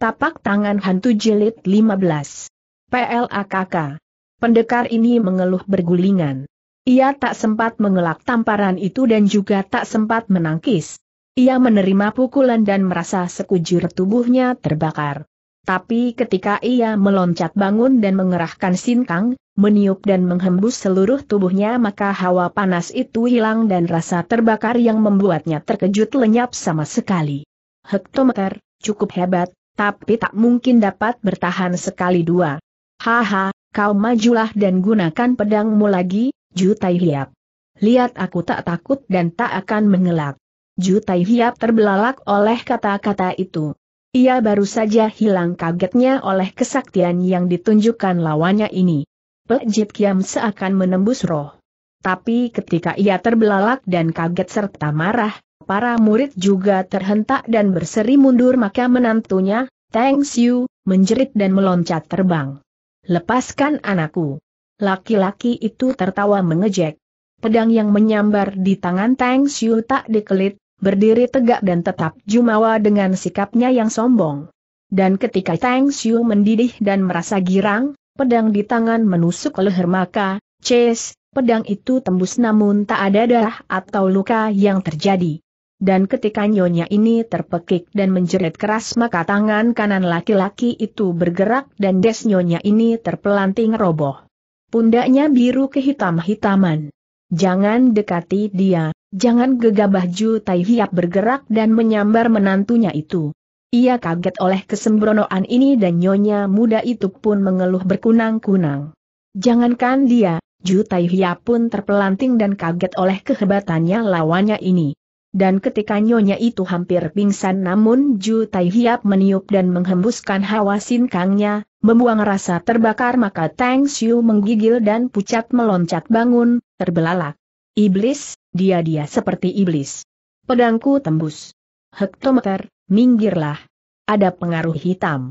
Tapak tangan hantu jilid 15. PLAKK. Pendekar ini mengeluh bergulingan. Ia tak sempat mengelak tamparan itu dan juga tak sempat menangkis. Ia menerima pukulan dan merasa sekujur tubuhnya terbakar. Tapi ketika ia meloncat bangun dan mengerahkan sinkang, meniup dan menghembus seluruh tubuhnya maka hawa panas itu hilang dan rasa terbakar yang membuatnya terkejut lenyap sama sekali. Hektometer, cukup hebat, tapi tak mungkin dapat bertahan sekali dua. Haha, kau majulah dan gunakan pedangmu lagi, Jutai Hiap. Lihat aku tak takut dan tak akan mengelak. Jutai Hiap terbelalak oleh kata-kata itu. Ia baru saja hilang kagetnya oleh kesaktian yang ditunjukkan lawannya ini. Pejit Kiam seakan menembus roh. Tapi ketika ia terbelalak dan kaget serta marah, para murid juga terhentak dan berseri mundur maka menantunya, Tang Xiu, menjerit dan meloncat terbang. Lepaskan anakku. Laki-laki itu tertawa mengejek. Pedang yang menyambar di tangan Tang Xiu tak dikelit, berdiri tegak dan tetap jumawa dengan sikapnya yang sombong. Dan ketika Tang Xiu mendidih dan merasa girang, pedang di tangan menusuk leher maka, Chase, pedang itu tembus namun tak ada darah atau luka yang terjadi dan ketika nyonya ini terpekik dan menjerit keras maka tangan kanan laki-laki itu bergerak dan des nyonya ini terpelanting roboh. Pundaknya biru kehitam-hitaman. Jangan dekati dia, jangan gegabah Ju Tai Hiap bergerak dan menyambar menantunya itu. Ia kaget oleh kesembronoan ini dan nyonya muda itu pun mengeluh berkunang-kunang. Jangankan dia, Ju Tai Hiap pun terpelanting dan kaget oleh kehebatannya lawannya ini. Dan ketika nyonya itu hampir pingsan namun Ju Tai Hiap meniup dan menghembuskan hawa sinkangnya, membuang rasa terbakar maka Tang Xiu menggigil dan pucat meloncat bangun, terbelalak. Iblis, dia-dia seperti iblis. Pedangku tembus. Hektometer, minggirlah. Ada pengaruh hitam.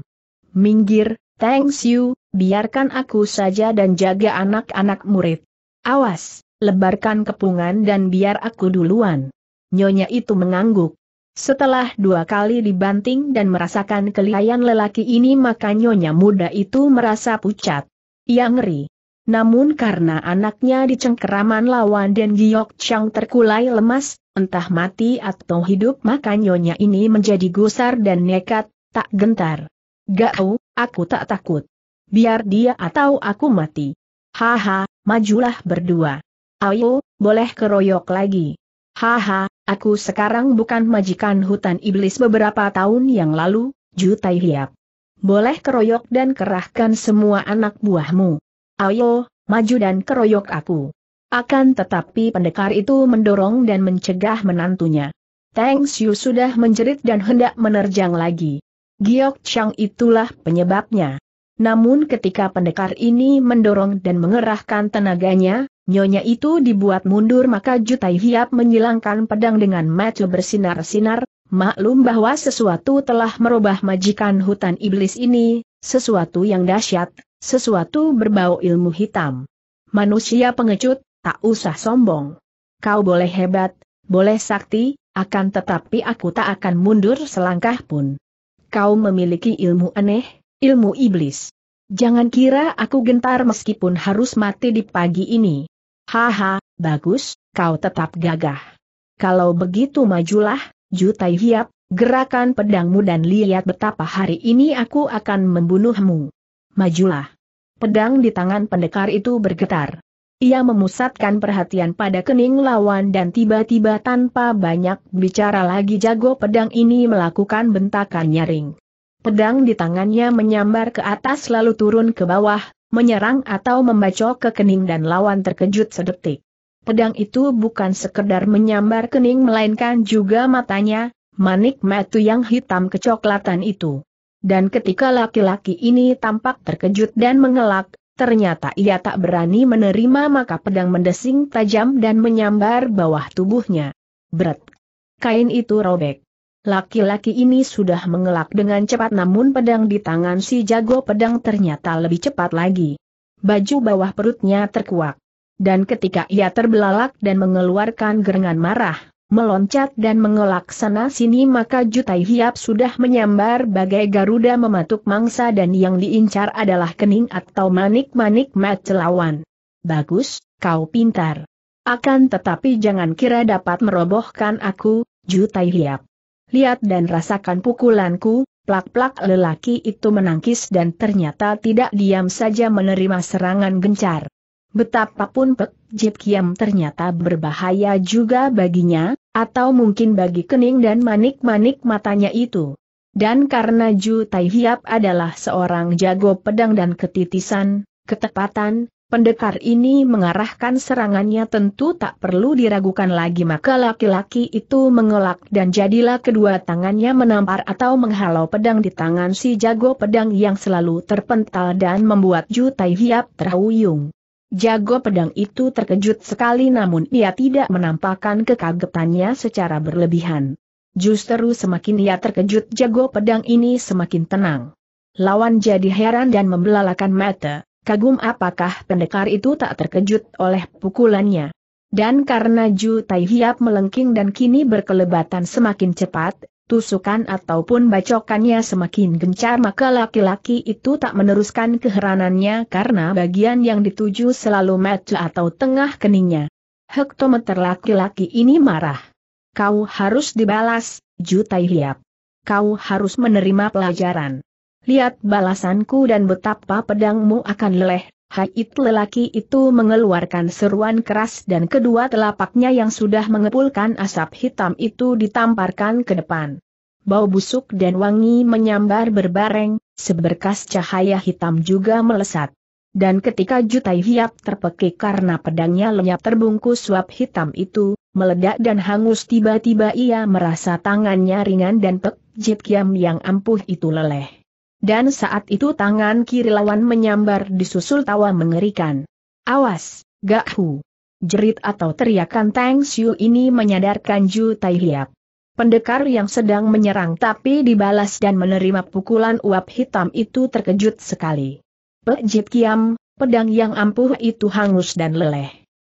Minggir, Tang Xiu, biarkan aku saja dan jaga anak-anak murid. Awas, lebarkan kepungan dan biar aku duluan nyonya itu mengangguk. Setelah dua kali dibanting dan merasakan kelihayan lelaki ini maka nyonya muda itu merasa pucat. Ia ngeri. Namun karena anaknya dicengkeraman lawan dan Giok Chang terkulai lemas, entah mati atau hidup maka nyonya ini menjadi gusar dan nekat, tak gentar. Gak Gau, aku tak takut. Biar dia atau aku mati. Haha, majulah berdua. Ayo, boleh keroyok lagi. Haha, Aku sekarang bukan majikan hutan iblis beberapa tahun yang lalu, Jutai Hiap. Boleh keroyok dan kerahkan semua anak buahmu. Ayo, maju dan keroyok aku. Akan tetapi pendekar itu mendorong dan mencegah menantunya. Tang Xiu sudah menjerit dan hendak menerjang lagi. Giok Chang itulah penyebabnya. Namun ketika pendekar ini mendorong dan mengerahkan tenaganya, Nyonya itu dibuat mundur maka Jutai Hiap menyilangkan pedang dengan mata bersinar-sinar, maklum bahwa sesuatu telah merubah majikan hutan iblis ini, sesuatu yang dahsyat, sesuatu berbau ilmu hitam. Manusia pengecut, tak usah sombong. Kau boleh hebat, boleh sakti, akan tetapi aku tak akan mundur selangkah pun. Kau memiliki ilmu aneh, ilmu iblis. Jangan kira aku gentar meskipun harus mati di pagi ini. Haha, bagus, kau tetap gagah. Kalau begitu majulah, Jutai Hiap, gerakan pedangmu dan lihat betapa hari ini aku akan membunuhmu. Majulah. Pedang di tangan pendekar itu bergetar. Ia memusatkan perhatian pada kening lawan dan tiba-tiba tanpa banyak bicara lagi jago pedang ini melakukan bentakan nyaring. Pedang di tangannya menyambar ke atas lalu turun ke bawah, menyerang atau membacok ke kening dan lawan terkejut sedetik. Pedang itu bukan sekedar menyambar kening melainkan juga matanya, manik metu yang hitam kecoklatan itu. Dan ketika laki-laki ini tampak terkejut dan mengelak, ternyata ia tak berani menerima maka pedang mendesing tajam dan menyambar bawah tubuhnya. Berat. Kain itu robek. Laki-laki ini sudah mengelak dengan cepat namun pedang di tangan si jago pedang ternyata lebih cepat lagi. Baju bawah perutnya terkuak. Dan ketika ia terbelalak dan mengeluarkan gerengan marah, meloncat dan mengelak sana sini maka Jutai Hiap sudah menyambar bagai Garuda mematuk mangsa dan yang diincar adalah kening atau manik-manik macelawan. Bagus, kau pintar. Akan tetapi jangan kira dapat merobohkan aku, Jutai Hiap lihat dan rasakan pukulanku, plak-plak lelaki itu menangkis dan ternyata tidak diam saja menerima serangan gencar. Betapapun Pek Jip Kiam ternyata berbahaya juga baginya, atau mungkin bagi kening dan manik-manik matanya itu. Dan karena Ju Tai Hiap adalah seorang jago pedang dan ketitisan, ketepatan, Pendekar ini mengarahkan serangannya tentu tak perlu diragukan lagi maka laki-laki itu mengelak dan jadilah kedua tangannya menampar atau menghalau pedang di tangan si jago pedang yang selalu terpental dan membuat Ju Tai Hiap terhuyung. Jago pedang itu terkejut sekali namun ia tidak menampakkan kekagetannya secara berlebihan. Justru semakin ia terkejut jago pedang ini semakin tenang. Lawan jadi heran dan membelalakan mata. Kagum apakah pendekar itu tak terkejut oleh pukulannya. Dan karena Ju Tai Hiap melengking dan kini berkelebatan semakin cepat, tusukan ataupun bacokannya semakin gencar maka laki-laki itu tak meneruskan keheranannya karena bagian yang dituju selalu metu atau tengah keningnya. Hektometer laki-laki ini marah. Kau harus dibalas, Tai Hiap. Kau harus menerima pelajaran. Lihat balasanku dan betapa pedangmu akan leleh. Haid lelaki itu mengeluarkan seruan keras dan kedua telapaknya yang sudah mengepulkan asap hitam itu ditamparkan ke depan. Bau busuk dan wangi menyambar berbareng, seberkas cahaya hitam juga melesat. Dan ketika Jutai Hiap terpekik karena pedangnya lenyap terbungkus suap hitam itu, meledak dan hangus tiba-tiba ia merasa tangannya ringan dan pek Jit Kiam yang ampuh itu leleh. Dan saat itu tangan kiri lawan menyambar disusul tawa mengerikan. Awas, Gahu! Jerit atau teriakan Tang Xiu ini menyadarkan Ju Tai Hiap. Pendekar yang sedang menyerang tapi dibalas dan menerima pukulan uap hitam itu terkejut sekali. Pejit kiam, pedang yang ampuh itu hangus dan leleh.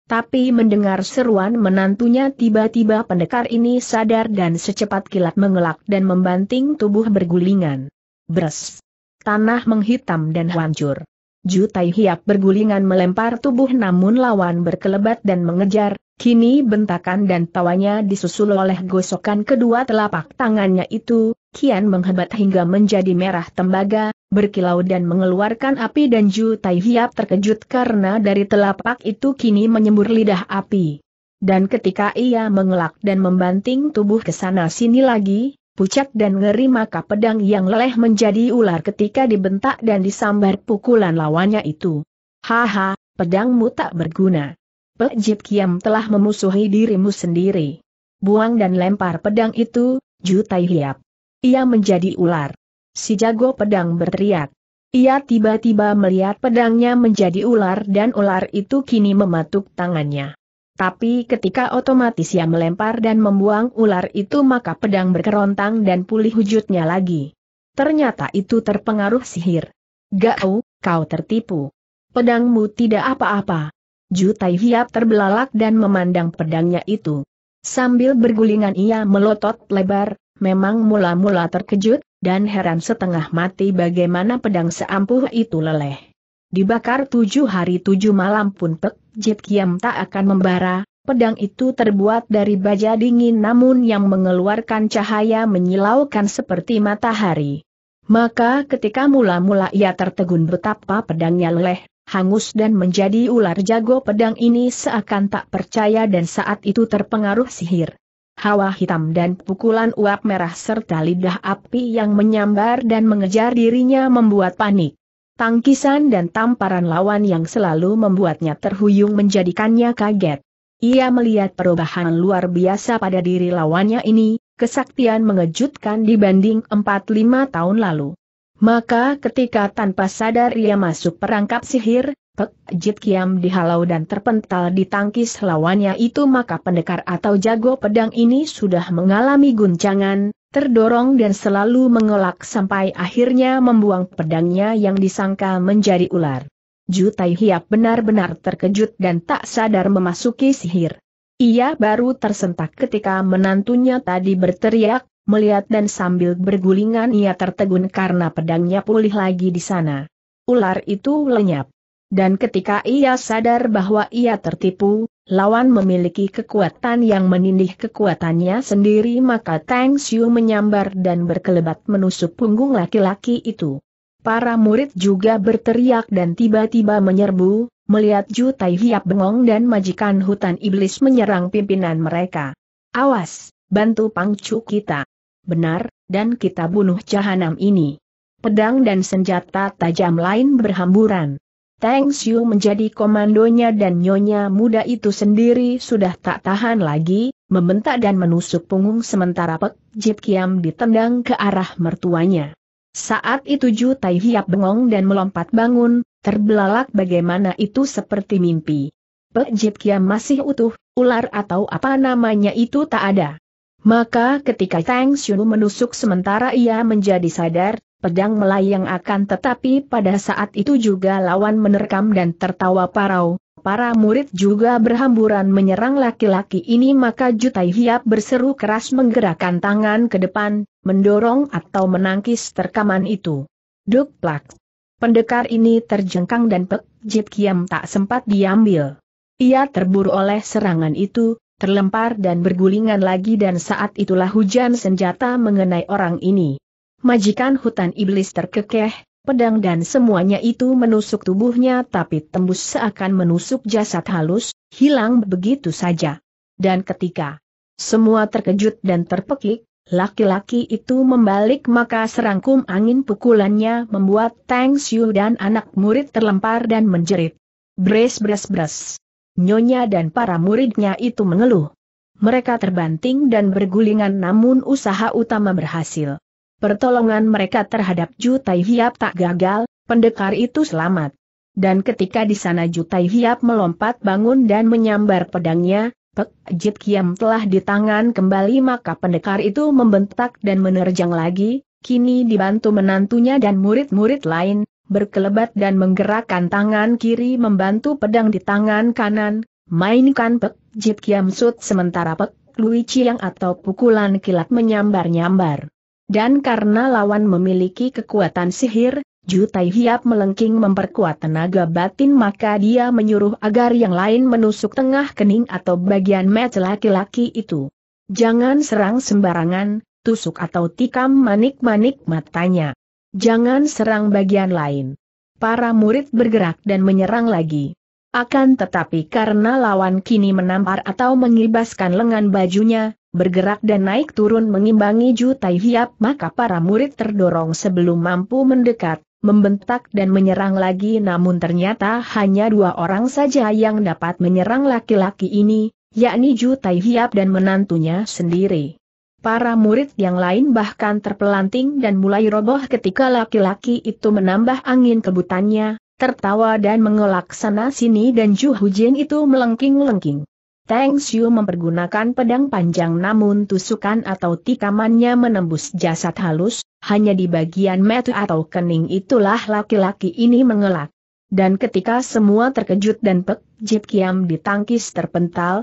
Tapi mendengar seruan menantunya tiba-tiba pendekar ini sadar dan secepat kilat mengelak dan membanting tubuh bergulingan. Bres. Tanah menghitam dan hancur. Jutai Hiap bergulingan melempar tubuh namun lawan berkelebat dan mengejar, kini bentakan dan tawanya disusul oleh gosokan kedua telapak tangannya itu, kian menghebat hingga menjadi merah tembaga, berkilau dan mengeluarkan api dan Jutai Hiap terkejut karena dari telapak itu kini menyembur lidah api. Dan ketika ia mengelak dan membanting tubuh ke sana sini lagi, pucat dan ngeri maka pedang yang leleh menjadi ular ketika dibentak dan disambar pukulan lawannya itu. Haha, pedangmu tak berguna. Pejit Kiam telah memusuhi dirimu sendiri. Buang dan lempar pedang itu, Jutai Hiap. Ia menjadi ular. Si jago pedang berteriak. Ia tiba-tiba melihat pedangnya menjadi ular dan ular itu kini mematuk tangannya. Tapi ketika otomatis ia melempar dan membuang ular itu maka pedang berkerontang dan pulih wujudnya lagi. Ternyata itu terpengaruh sihir. Gau, kau tertipu. Pedangmu tidak apa-apa. Jutai Hiap terbelalak dan memandang pedangnya itu. Sambil bergulingan ia melotot lebar, memang mula-mula terkejut, dan heran setengah mati bagaimana pedang seampuh itu leleh. Dibakar tujuh hari tujuh malam pun Pek Jit Kiam tak akan membara, pedang itu terbuat dari baja dingin namun yang mengeluarkan cahaya menyilaukan seperti matahari. Maka ketika mula-mula ia tertegun betapa pedangnya leleh, hangus dan menjadi ular jago pedang ini seakan tak percaya dan saat itu terpengaruh sihir. Hawa hitam dan pukulan uap merah serta lidah api yang menyambar dan mengejar dirinya membuat panik tangkisan dan tamparan lawan yang selalu membuatnya terhuyung menjadikannya kaget. Ia melihat perubahan luar biasa pada diri lawannya ini, kesaktian mengejutkan dibanding 4-5 tahun lalu. Maka ketika tanpa sadar ia masuk perangkap sihir, Pek Jit Kiam dihalau dan terpental di tangkis lawannya itu maka pendekar atau jago pedang ini sudah mengalami guncangan, terdorong dan selalu mengelak sampai akhirnya membuang pedangnya yang disangka menjadi ular. Jutai Hiap benar-benar terkejut dan tak sadar memasuki sihir. Ia baru tersentak ketika menantunya tadi berteriak, melihat dan sambil bergulingan ia tertegun karena pedangnya pulih lagi di sana. Ular itu lenyap. Dan ketika ia sadar bahwa ia tertipu, lawan memiliki kekuatan yang menindih kekuatannya sendiri maka Tang Xiu menyambar dan berkelebat menusuk punggung laki-laki itu. Para murid juga berteriak dan tiba-tiba menyerbu, melihat Ju Tai Hiap bengong dan majikan hutan iblis menyerang pimpinan mereka. Awas, bantu pangcu kita. Benar, dan kita bunuh jahanam ini. Pedang dan senjata tajam lain berhamburan. Tang Xiu menjadi komandonya dan nyonya muda itu sendiri sudah tak tahan lagi, membentak dan menusuk punggung sementara Pek Jip Kiam ditendang ke arah mertuanya. Saat itu Ju Tai Hiap bengong dan melompat bangun, terbelalak bagaimana itu seperti mimpi. Pek Jip Kiam masih utuh, ular atau apa namanya itu tak ada. Maka ketika Tang Xiu menusuk sementara ia menjadi sadar, pedang melayang akan tetapi pada saat itu juga lawan menerkam dan tertawa parau. Para murid juga berhamburan menyerang laki-laki ini maka Jutai Hiap berseru keras menggerakkan tangan ke depan, mendorong atau menangkis terkaman itu. Duk plak. Pendekar ini terjengkang dan pek, Jit Kiam tak sempat diambil. Ia terburu oleh serangan itu, terlempar dan bergulingan lagi dan saat itulah hujan senjata mengenai orang ini majikan hutan iblis terkekeh, pedang dan semuanya itu menusuk tubuhnya tapi tembus seakan menusuk jasad halus, hilang begitu saja. Dan ketika semua terkejut dan terpekik, laki-laki itu membalik maka serangkum angin pukulannya membuat Tang Xiu dan anak murid terlempar dan menjerit. Bres bres bres. Nyonya dan para muridnya itu mengeluh. Mereka terbanting dan bergulingan namun usaha utama berhasil pertolongan mereka terhadap Jutai Hiap tak gagal, pendekar itu selamat. Dan ketika di sana Jutai Hiap melompat bangun dan menyambar pedangnya, Pek Jit Kiam telah di tangan kembali maka pendekar itu membentak dan menerjang lagi, kini dibantu menantunya dan murid-murid lain, berkelebat dan menggerakkan tangan kiri membantu pedang di tangan kanan, mainkan Pek Jit Kiam Sut sementara Pek Lui Chiang atau pukulan kilat menyambar-nyambar. Dan karena lawan memiliki kekuatan sihir, Jutai Hiap melengking memperkuat tenaga batin maka dia menyuruh agar yang lain menusuk tengah kening atau bagian mata laki-laki itu. Jangan serang sembarangan, tusuk atau tikam manik-manik matanya. Jangan serang bagian lain. Para murid bergerak dan menyerang lagi. Akan tetapi karena lawan kini menampar atau mengibaskan lengan bajunya, bergerak dan naik turun mengimbangi Ju Hiap maka para murid terdorong sebelum mampu mendekat, membentak dan menyerang lagi namun ternyata hanya dua orang saja yang dapat menyerang laki-laki ini, yakni Ju Hiap dan menantunya sendiri. Para murid yang lain bahkan terpelanting dan mulai roboh ketika laki-laki itu menambah angin kebutannya, tertawa dan mengelak sana sini dan Ju Hujin itu melengking-lengking. Tang Xiu mempergunakan pedang panjang namun tusukan atau tikamannya menembus jasad halus, hanya di bagian mata atau kening itulah laki-laki ini mengelak. Dan ketika semua terkejut dan Pek Jip Kiam ditangkis terpental,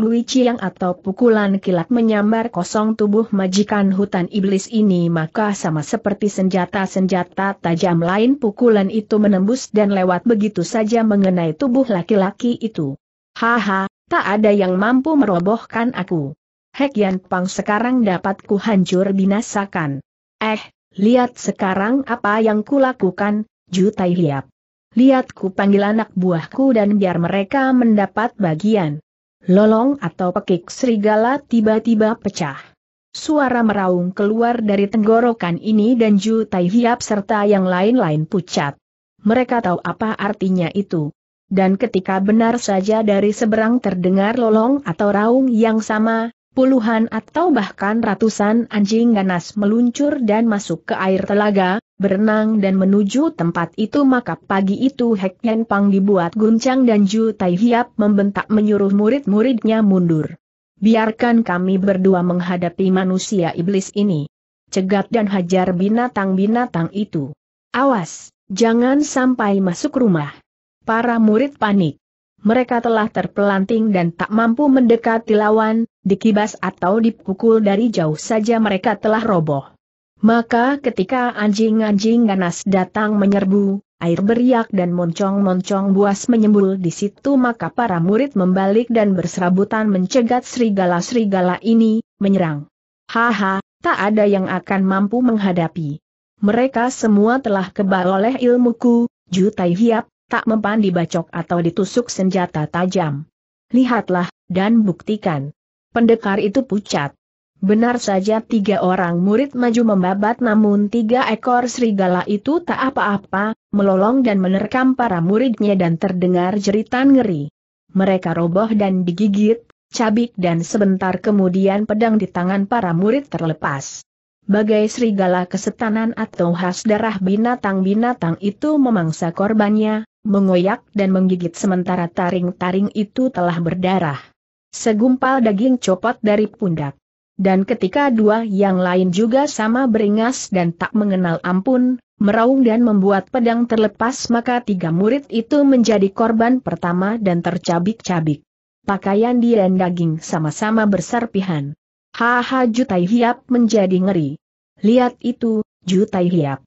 Lui Chiang atau pukulan kilat menyambar kosong tubuh majikan hutan iblis ini maka sama seperti senjata-senjata tajam lain pukulan itu menembus dan lewat begitu saja mengenai tubuh laki-laki itu. Haha, tak ada yang mampu merobohkan aku. Hek Yan Pang sekarang dapat kuhancur binasakan. Eh, lihat sekarang apa yang kulakukan, Jutai Liap. Lihat ku panggil anak buahku dan biar mereka mendapat bagian. Lolong atau pekik serigala tiba-tiba pecah. Suara meraung keluar dari tenggorokan ini dan Ju Tai Hiap serta yang lain-lain pucat. Mereka tahu apa artinya itu. Dan ketika benar saja dari seberang terdengar lolong atau raung yang sama, puluhan atau bahkan ratusan anjing ganas meluncur dan masuk ke air telaga, berenang dan menuju tempat itu maka pagi itu Hek Yen Pang dibuat guncang dan Ju Tai Hiap membentak menyuruh murid-muridnya mundur. Biarkan kami berdua menghadapi manusia iblis ini. Cegat dan hajar binatang-binatang itu. Awas, jangan sampai masuk rumah. Para murid panik. Mereka telah terpelanting dan tak mampu mendekati lawan, dikibas atau dipukul dari jauh saja mereka telah roboh. Maka ketika anjing-anjing ganas datang menyerbu, air beriak dan moncong-moncong buas menyembul di situ maka para murid membalik dan berserabutan mencegat serigala-serigala ini, menyerang. Haha, tak ada yang akan mampu menghadapi. Mereka semua telah kebal oleh ilmuku, jutai hiap, tak mempan dibacok atau ditusuk senjata tajam. Lihatlah, dan buktikan. Pendekar itu pucat. Benar saja tiga orang murid maju membabat namun tiga ekor serigala itu tak apa-apa, melolong dan menerkam para muridnya dan terdengar jeritan ngeri. Mereka roboh dan digigit, cabik dan sebentar kemudian pedang di tangan para murid terlepas. Bagai serigala kesetanan atau khas darah binatang-binatang itu memangsa korbannya, mengoyak dan menggigit sementara taring-taring itu telah berdarah. Segumpal daging copot dari pundak dan ketika dua yang lain juga sama beringas dan tak mengenal ampun, meraung dan membuat pedang terlepas maka tiga murid itu menjadi korban pertama dan tercabik-cabik. Pakaian di dan daging sama-sama berserpihan. Haha Jutai Hiap menjadi ngeri. Lihat itu, Jutai Hiap.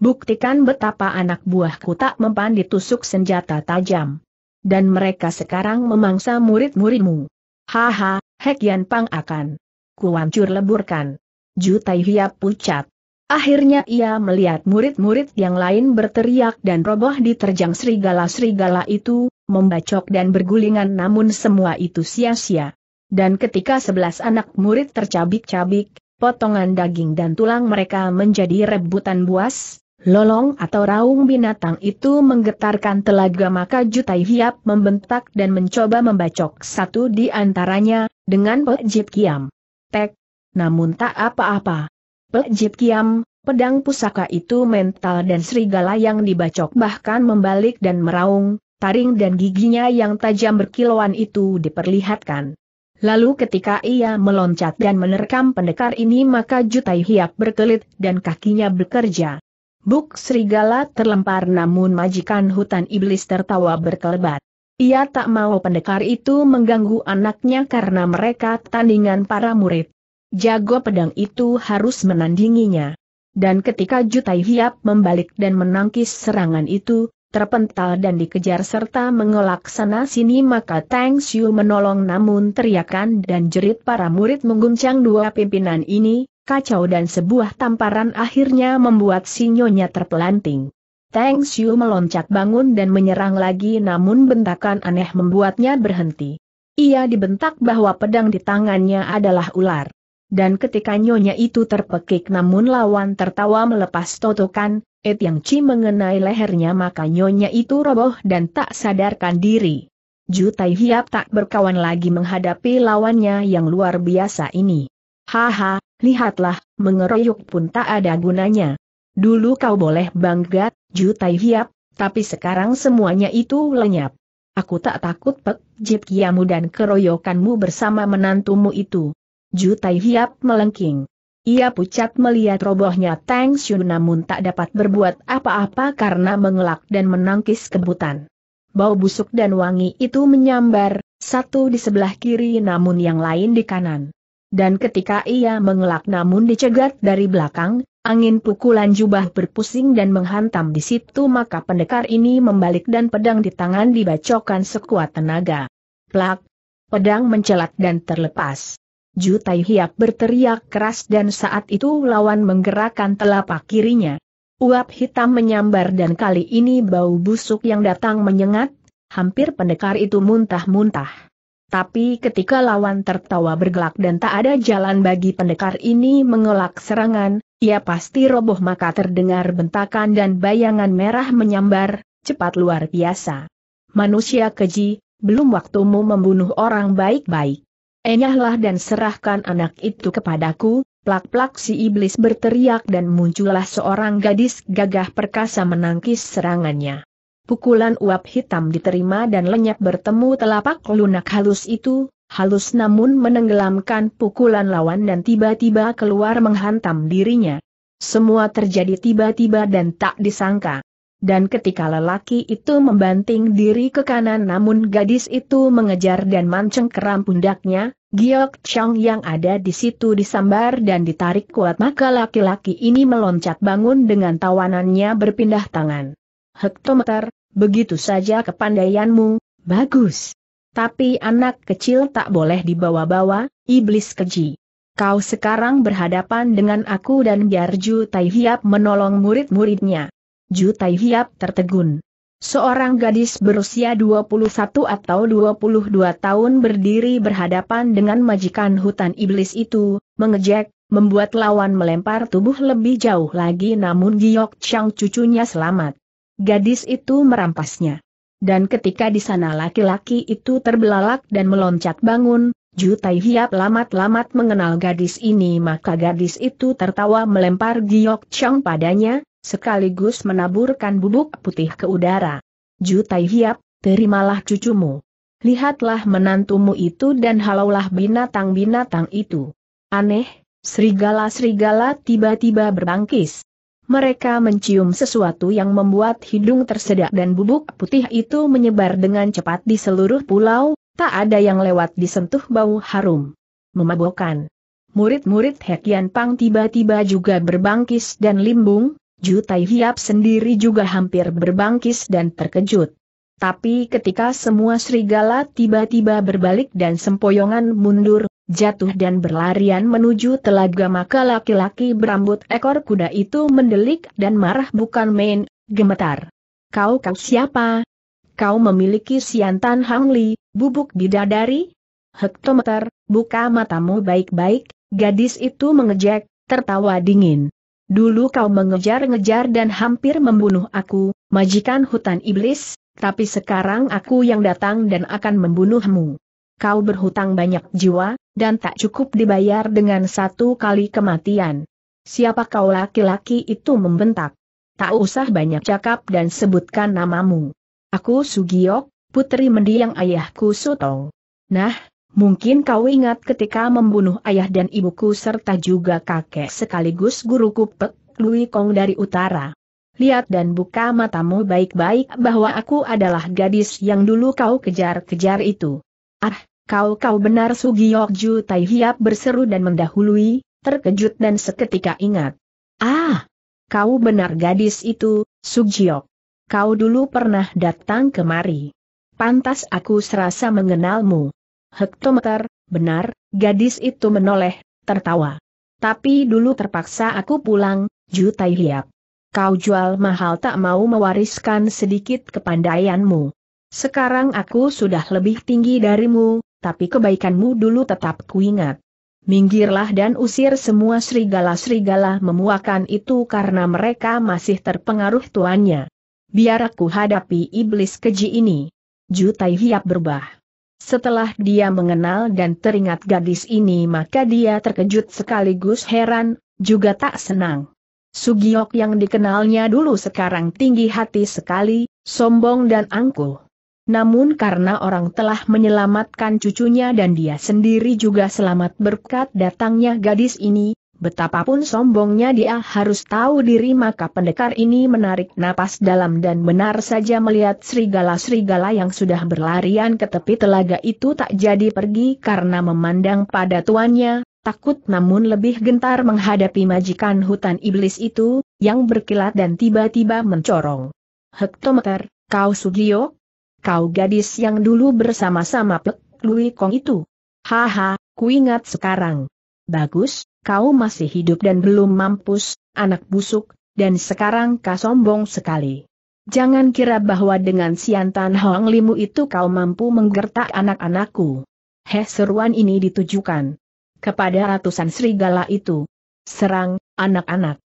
Buktikan betapa anak buahku tak mempan ditusuk senjata tajam. Dan mereka sekarang memangsa murid-muridmu. Haha, Hek Yan Pang akan Kuancur leburkan. Jutai Hiap pucat. Akhirnya ia melihat murid-murid yang lain berteriak dan roboh di terjang serigala-serigala itu, membacok dan bergulingan namun semua itu sia-sia. Dan ketika sebelas anak murid tercabik-cabik, potongan daging dan tulang mereka menjadi rebutan buas, lolong atau raung binatang itu menggetarkan telaga maka Jutai Hiap membentak dan mencoba membacok satu di antaranya, dengan pojit kiam tek, namun tak apa-apa. Pejit kiam, pedang pusaka itu mental dan serigala yang dibacok bahkan membalik dan meraung, taring dan giginya yang tajam berkilauan itu diperlihatkan. Lalu ketika ia meloncat dan menerkam pendekar ini maka Jutai Hiap berkelit dan kakinya bekerja. Buk serigala terlempar namun majikan hutan iblis tertawa berkelebat. Ia tak mau pendekar itu mengganggu anaknya karena mereka tandingan para murid. Jago pedang itu harus menandinginya. Dan ketika Jutai Hiap membalik dan menangkis serangan itu, terpental dan dikejar serta mengelak sana-sini maka Tang Xiu menolong namun teriakan dan jerit para murid mengguncang dua pimpinan ini, kacau dan sebuah tamparan akhirnya membuat sinyonya terpelanting. Tang Xiu meloncat bangun dan menyerang lagi namun bentakan aneh membuatnya berhenti. Ia dibentak bahwa pedang di tangannya adalah ular. Dan ketika nyonya itu terpekik namun lawan tertawa melepas totokan, Ed Yang Chi mengenai lehernya maka nyonya itu roboh dan tak sadarkan diri. Ju Tai Hiap tak berkawan lagi menghadapi lawannya yang luar biasa ini. Haha, lihatlah, mengeroyok pun tak ada gunanya. Dulu kau boleh bangga, jutai hiap, tapi sekarang semuanya itu lenyap. Aku tak takut pek, kiamu dan keroyokanmu bersama menantumu itu. Jutai hiap melengking. Ia pucat melihat robohnya Tang Xiu namun tak dapat berbuat apa-apa karena mengelak dan menangkis kebutan. Bau busuk dan wangi itu menyambar, satu di sebelah kiri namun yang lain di kanan dan ketika ia mengelak namun dicegat dari belakang, angin pukulan jubah berpusing dan menghantam di situ maka pendekar ini membalik dan pedang di tangan dibacokan sekuat tenaga. Plak! Pedang mencelat dan terlepas. Jutai Hiap berteriak keras dan saat itu lawan menggerakkan telapak kirinya. Uap hitam menyambar dan kali ini bau busuk yang datang menyengat, hampir pendekar itu muntah-muntah. Tapi ketika lawan tertawa bergelak dan tak ada jalan bagi pendekar ini mengelak serangan, ia pasti roboh maka terdengar bentakan dan bayangan merah menyambar, cepat luar biasa. Manusia keji, belum waktumu membunuh orang baik-baik. Enyahlah dan serahkan anak itu kepadaku, plak-plak si iblis berteriak dan muncullah seorang gadis gagah perkasa menangkis serangannya. Pukulan uap hitam diterima dan lenyap bertemu telapak lunak halus itu, halus namun menenggelamkan pukulan lawan dan tiba-tiba keluar menghantam dirinya. Semua terjadi tiba-tiba dan tak disangka. Dan ketika lelaki itu membanting diri ke kanan namun gadis itu mengejar dan manceng keram pundaknya, Giok Chong yang ada di situ disambar dan ditarik kuat maka laki-laki ini meloncat bangun dengan tawanannya berpindah tangan. Hektometer, Begitu saja kepandaianmu, bagus. Tapi anak kecil tak boleh dibawa-bawa, iblis keji. Kau sekarang berhadapan dengan aku dan biar Ju Tai Hiap menolong murid-muridnya. Ju Tai Hiap tertegun. Seorang gadis berusia 21 atau 22 tahun berdiri berhadapan dengan majikan hutan iblis itu, mengejek, membuat lawan melempar tubuh lebih jauh lagi namun Giok Chang cucunya selamat. Gadis itu merampasnya. Dan ketika di sana laki-laki itu terbelalak dan meloncat bangun, Jutai Hiap lamat-lamat mengenal gadis ini maka gadis itu tertawa melempar giok chong padanya, sekaligus menaburkan bubuk putih ke udara. Jutai Hiap, terimalah cucumu. Lihatlah menantumu itu dan halaulah binatang-binatang itu. Aneh, serigala-serigala tiba-tiba berbangkis mereka mencium sesuatu yang membuat hidung tersedak dan bubuk putih itu menyebar dengan cepat di seluruh pulau, tak ada yang lewat disentuh bau harum. Memabokkan. Murid-murid Hekian Pang tiba-tiba juga berbangkis dan limbung, Jutai Hiap sendiri juga hampir berbangkis dan terkejut. Tapi ketika semua serigala tiba-tiba berbalik dan sempoyongan mundur, jatuh dan berlarian menuju telaga maka laki-laki berambut ekor kuda itu mendelik dan marah bukan main, gemetar. Kau kau siapa? Kau memiliki siantan Hangli, bubuk bidadari? Hektometer, buka matamu baik-baik, gadis itu mengejek, tertawa dingin. Dulu kau mengejar-ngejar dan hampir membunuh aku, majikan hutan iblis, tapi sekarang aku yang datang dan akan membunuhmu. Kau berhutang banyak jiwa, dan tak cukup dibayar dengan satu kali kematian. Siapa kau laki-laki itu membentak. Tak usah banyak cakap dan sebutkan namamu. Aku Sugiok, putri mendiang ayahku Sutong. Nah, mungkin kau ingat ketika membunuh ayah dan ibuku serta juga kakek sekaligus guruku Pek Lui Kong dari utara. Lihat dan buka matamu baik-baik bahwa aku adalah gadis yang dulu kau kejar-kejar itu. Ah, Kau-kau benar Sugiyokju Tai Hiap berseru dan mendahului, terkejut dan seketika ingat. Ah! Kau benar gadis itu, Sugiyok. Kau dulu pernah datang kemari. Pantas aku serasa mengenalmu. Hektometer, benar, gadis itu menoleh, tertawa. Tapi dulu terpaksa aku pulang, Ju Tai Hiap. Kau jual mahal tak mau mewariskan sedikit kepandaianmu. Sekarang aku sudah lebih tinggi darimu, tapi kebaikanmu dulu tetap kuingat. Minggirlah dan usir semua serigala-serigala memuakan itu karena mereka masih terpengaruh tuannya. Biar aku hadapi iblis keji ini. Jutai Hiap berbah. Setelah dia mengenal dan teringat gadis ini maka dia terkejut sekaligus heran, juga tak senang. Sugiok yang dikenalnya dulu sekarang tinggi hati sekali, sombong dan angkuh. Namun karena orang telah menyelamatkan cucunya dan dia sendiri juga selamat berkat datangnya gadis ini, betapapun sombongnya dia harus tahu diri maka pendekar ini menarik napas dalam dan benar saja melihat serigala-serigala yang sudah berlarian ke tepi telaga itu tak jadi pergi karena memandang pada tuannya, takut namun lebih gentar menghadapi majikan hutan iblis itu, yang berkilat dan tiba-tiba mencorong. Hektometer, kau Sugio, kau gadis yang dulu bersama-sama Pek Lui Kong itu. Haha, ku ingat sekarang. Bagus, kau masih hidup dan belum mampus, anak busuk, dan sekarang kau sombong sekali. Jangan kira bahwa dengan siantan Hong Limu itu kau mampu menggertak anak-anakku. Heh seruan ini ditujukan kepada ratusan serigala itu. Serang, anak-anak.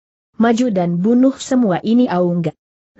Maju dan bunuh semua ini Aungga.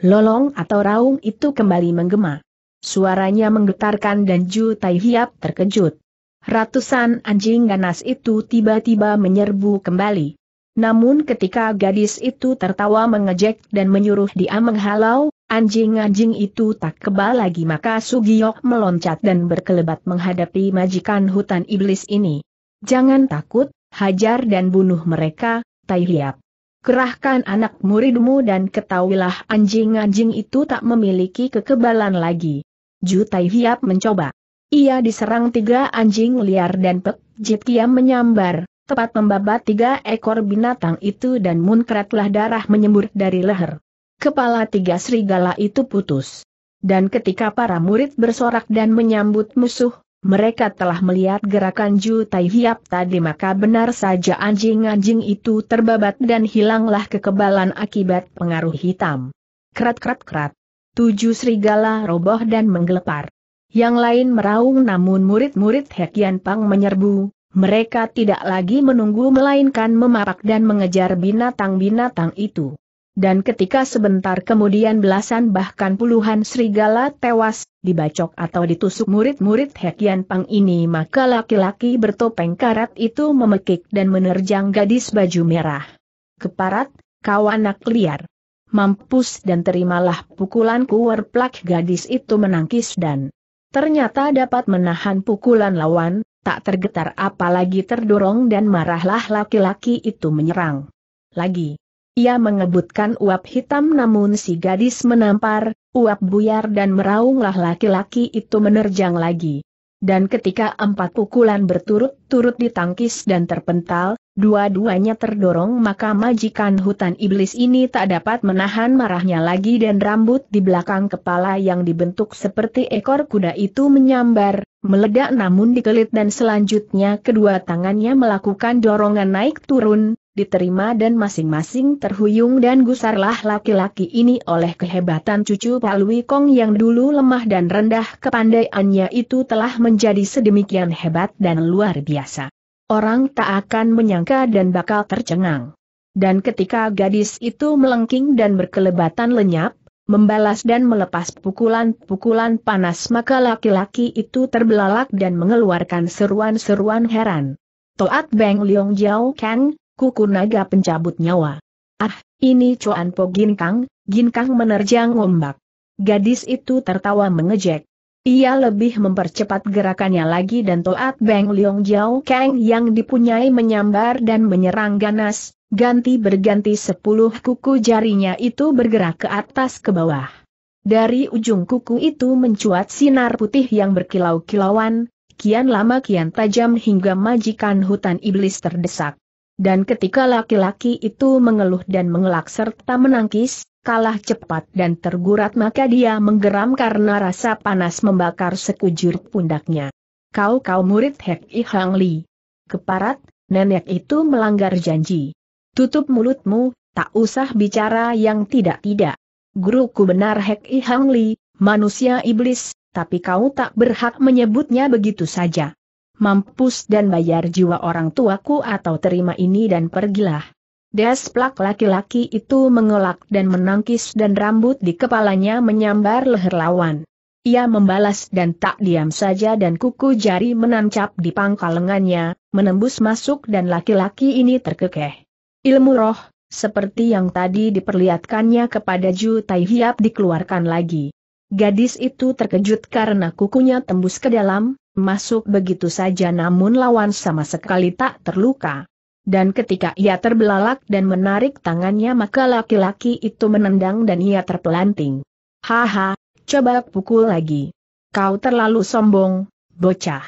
Lolong atau raung itu kembali menggema. Suaranya menggetarkan dan Ju Tai Hiap terkejut. Ratusan anjing ganas itu tiba-tiba menyerbu kembali. Namun ketika gadis itu tertawa mengejek dan menyuruh dia menghalau, anjing-anjing itu tak kebal lagi maka Sugiyok meloncat dan berkelebat menghadapi majikan hutan iblis ini. Jangan takut, hajar dan bunuh mereka, Tai Hiap. Kerahkan anak muridmu dan ketahuilah anjing-anjing itu tak memiliki kekebalan lagi. Ju Tai Hiap mencoba. Ia diserang tiga anjing liar dan Pek Jit menyambar, tepat membabat tiga ekor binatang itu dan munkratlah darah menyembur dari leher. Kepala tiga serigala itu putus. Dan ketika para murid bersorak dan menyambut musuh, mereka telah melihat gerakan Ju Tai Hiap tadi maka benar saja anjing-anjing itu terbabat dan hilanglah kekebalan akibat pengaruh hitam. Krat krat krat. Tujuh serigala roboh dan menggelepar. Yang lain meraung namun murid-murid Hekian Pang menyerbu, mereka tidak lagi menunggu melainkan memapak dan mengejar binatang-binatang itu. Dan ketika sebentar kemudian belasan bahkan puluhan serigala tewas, dibacok atau ditusuk murid-murid Hekian Pang ini maka laki-laki bertopeng karat itu memekik dan menerjang gadis baju merah. Keparat, kau anak liar mampus dan terimalah pukulan kuwerplak gadis itu menangkis dan ternyata dapat menahan pukulan lawan, tak tergetar apalagi terdorong dan marahlah laki-laki itu menyerang. Lagi. Ia mengebutkan uap hitam namun si gadis menampar, uap buyar dan meraunglah laki-laki itu menerjang lagi. Dan ketika empat pukulan berturut-turut ditangkis dan terpental, Dua-duanya terdorong maka majikan hutan iblis ini tak dapat menahan marahnya lagi dan rambut di belakang kepala yang dibentuk seperti ekor kuda itu menyambar, meledak namun dikelit dan selanjutnya kedua tangannya melakukan dorongan naik turun, diterima dan masing-masing terhuyung dan gusarlah laki-laki ini oleh kehebatan cucu Pak Kong yang dulu lemah dan rendah kepandaiannya itu telah menjadi sedemikian hebat dan luar biasa. Orang tak akan menyangka dan bakal tercengang. Dan ketika gadis itu melengking dan berkelebatan lenyap, membalas dan melepas pukulan-pukulan panas maka laki-laki itu terbelalak dan mengeluarkan seruan-seruan heran. Toat Beng Leong Jiao Kang, kuku naga pencabut nyawa. Ah, ini Chuan Po gin kang menerjang ombak. Gadis itu tertawa mengejek. Ia lebih mempercepat gerakannya lagi dan Toat Beng Leong Jiao Kang yang dipunyai menyambar dan menyerang ganas, ganti berganti sepuluh kuku jarinya itu bergerak ke atas ke bawah. Dari ujung kuku itu mencuat sinar putih yang berkilau-kilauan, kian lama kian tajam hingga majikan hutan iblis terdesak. Dan ketika laki-laki itu mengeluh dan mengelak serta menangkis, kalah cepat dan tergurat maka dia menggeram karena rasa panas membakar sekujur pundaknya. Kau-kau murid Hek I Hang Li. Keparat, nenek itu melanggar janji. Tutup mulutmu, tak usah bicara yang tidak-tidak. Guruku benar Hek I Hang Li, manusia iblis, tapi kau tak berhak menyebutnya begitu saja. Mampus dan bayar jiwa orang tuaku atau terima ini dan pergilah. Desplak laki-laki itu mengelak dan menangkis dan rambut di kepalanya menyambar leher lawan. Ia membalas dan tak diam saja dan kuku jari menancap di pangkal lengannya, menembus masuk dan laki-laki ini terkekeh. Ilmu roh, seperti yang tadi diperlihatkannya kepada Ju Tai Hiap dikeluarkan lagi. Gadis itu terkejut karena kukunya tembus ke dalam, masuk begitu saja namun lawan sama sekali tak terluka. Dan ketika ia terbelalak dan menarik tangannya maka laki-laki itu menendang dan ia terpelanting. Haha, coba pukul lagi. Kau terlalu sombong, bocah.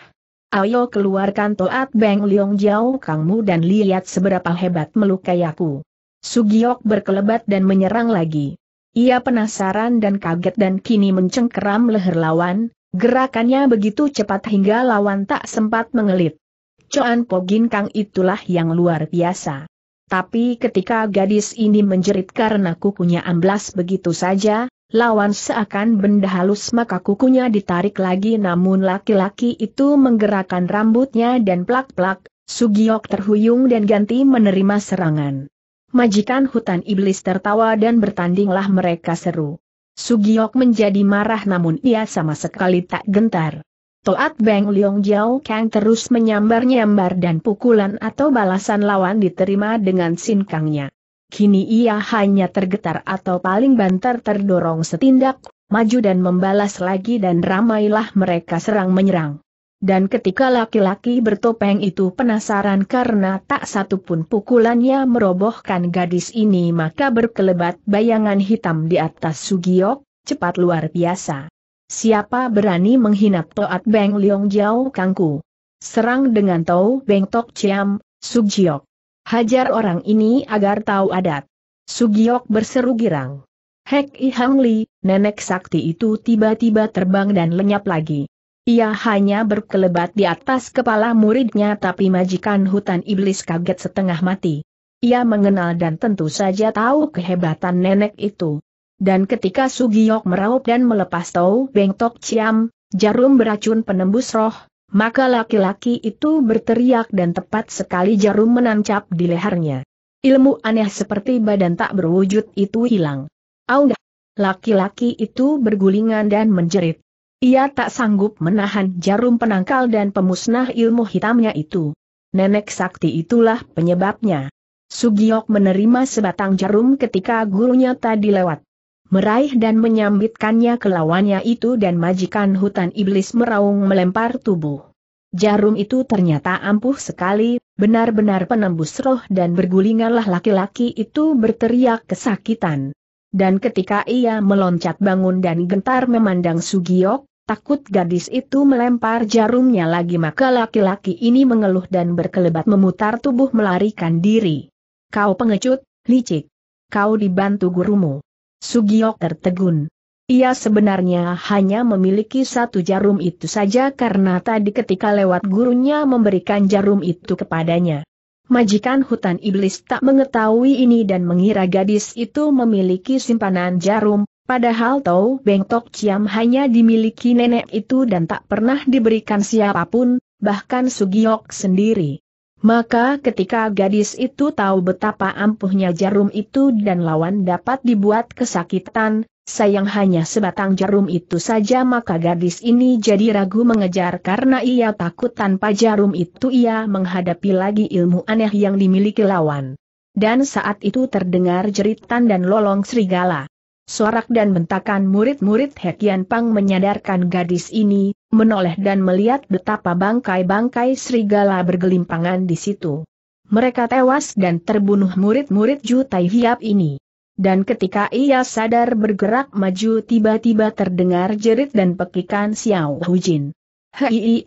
Ayo keluarkan Toat Beng Leong Jiao kamu dan lihat seberapa hebat melukai aku. Sugiok berkelebat dan menyerang lagi. Ia penasaran dan kaget dan kini mencengkeram leher lawan, gerakannya begitu cepat hingga lawan tak sempat mengelit. Coan Po Ginkang itulah yang luar biasa. Tapi ketika gadis ini menjerit karena kukunya amblas begitu saja, lawan seakan benda halus maka kukunya ditarik lagi namun laki-laki itu menggerakkan rambutnya dan plak-plak, Sugiok terhuyung dan ganti menerima serangan. Majikan hutan iblis tertawa dan bertandinglah mereka seru. Sugiok menjadi marah namun ia sama sekali tak gentar. Toat Beng Leong Jiao Kang terus menyambar-nyambar dan pukulan atau balasan lawan diterima dengan sinkangnya. Kini ia hanya tergetar atau paling banter terdorong setindak, maju dan membalas lagi dan ramailah mereka serang menyerang. Dan ketika laki-laki bertopeng itu penasaran karena tak satupun pukulannya merobohkan gadis ini maka berkelebat bayangan hitam di atas Sugiyok cepat luar biasa. Siapa berani menghina Toat Beng Leong Jiao Kangku? Serang dengan Tau Beng Tok Ciam, Sugiok. Hajar orang ini agar tahu adat. Sugiok berseru girang. Hek I Hang Li, nenek sakti itu tiba-tiba terbang dan lenyap lagi. Ia hanya berkelebat di atas kepala muridnya tapi majikan hutan iblis kaget setengah mati. Ia mengenal dan tentu saja tahu kehebatan nenek itu. Dan ketika Sugiyok meraup dan melepas Tau Beng Tok Chiam, jarum beracun penembus roh, maka laki-laki itu berteriak dan tepat sekali jarum menancap di lehernya. Ilmu aneh seperti badan tak berwujud itu hilang. Aungah! Laki-laki itu bergulingan dan menjerit. Ia tak sanggup menahan jarum penangkal dan pemusnah ilmu hitamnya itu. Nenek sakti itulah penyebabnya. Sugiyok menerima sebatang jarum ketika gurunya tadi lewat meraih dan menyambitkannya ke lawannya itu dan majikan hutan iblis meraung melempar tubuh. Jarum itu ternyata ampuh sekali, benar-benar penembus roh dan bergulinganlah laki-laki itu berteriak kesakitan. Dan ketika ia meloncat bangun dan gentar memandang Sugiok, takut gadis itu melempar jarumnya lagi maka laki-laki ini mengeluh dan berkelebat memutar tubuh melarikan diri. Kau pengecut, licik. Kau dibantu gurumu. Sugiok tertegun. Ia sebenarnya hanya memiliki satu jarum itu saja karena tadi ketika lewat gurunya memberikan jarum itu kepadanya. Majikan hutan iblis tak mengetahui ini dan mengira gadis itu memiliki simpanan jarum, padahal tahu bengtok Ciam hanya dimiliki nenek itu dan tak pernah diberikan siapapun, bahkan Sugiok sendiri. Maka ketika gadis itu tahu betapa ampuhnya jarum itu dan lawan dapat dibuat kesakitan, sayang hanya sebatang jarum itu saja maka gadis ini jadi ragu mengejar karena ia takut tanpa jarum itu ia menghadapi lagi ilmu aneh yang dimiliki lawan. Dan saat itu terdengar jeritan dan lolong serigala. Sorak dan bentakan murid-murid Hekian Pang menyadarkan gadis ini, menoleh dan melihat betapa bangkai-bangkai serigala bergelimpangan di situ. Mereka tewas dan terbunuh murid-murid Jutai Hiap ini. Dan ketika ia sadar bergerak maju tiba-tiba terdengar jerit dan pekikan Xiao Hu Jin. Hei,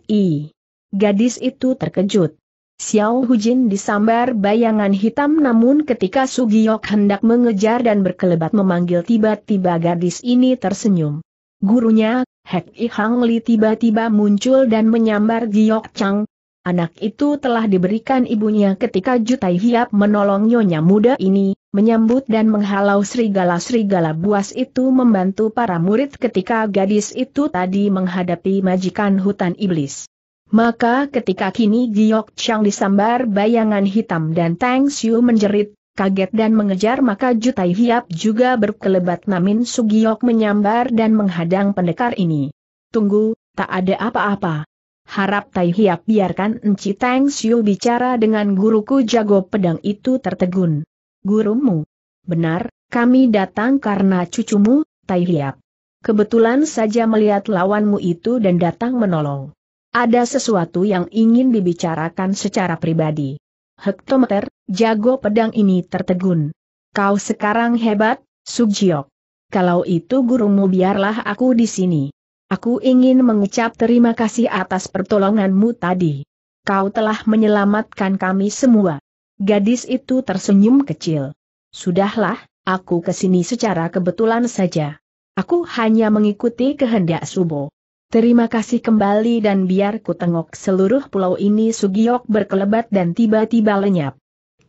gadis itu terkejut. Xiao Hu Jin disambar bayangan hitam namun ketika Sugiyok hendak mengejar dan berkelebat memanggil tiba-tiba gadis ini tersenyum. Gurunya, Hek Ihang Hang Li tiba-tiba muncul dan menyambar Giok Chang. Anak itu telah diberikan ibunya ketika Jutai Hiap menolong nyonya muda ini, menyambut dan menghalau serigala-serigala buas itu membantu para murid ketika gadis itu tadi menghadapi majikan hutan iblis. Maka ketika kini Giok Chang disambar bayangan hitam dan Tang Xiu menjerit, kaget dan mengejar maka Jutai Hiap juga berkelebat Namin Sugiok menyambar dan menghadang pendekar ini. Tunggu, tak ada apa-apa. Harap Tai Hiap biarkan Enci Tang Siu bicara dengan guruku jago pedang itu tertegun. Gurumu. Benar, kami datang karena cucumu, Tai Hiap. Kebetulan saja melihat lawanmu itu dan datang menolong. Ada sesuatu yang ingin dibicarakan secara pribadi hektometer, jago pedang ini tertegun. Kau sekarang hebat, Sugjiok. Kalau itu gurumu biarlah aku di sini. Aku ingin mengucap terima kasih atas pertolonganmu tadi. Kau telah menyelamatkan kami semua. Gadis itu tersenyum kecil. Sudahlah, aku kesini secara kebetulan saja. Aku hanya mengikuti kehendak Subo. Terima kasih kembali dan biar ku tengok seluruh pulau ini Sugiok berkelebat dan tiba-tiba lenyap.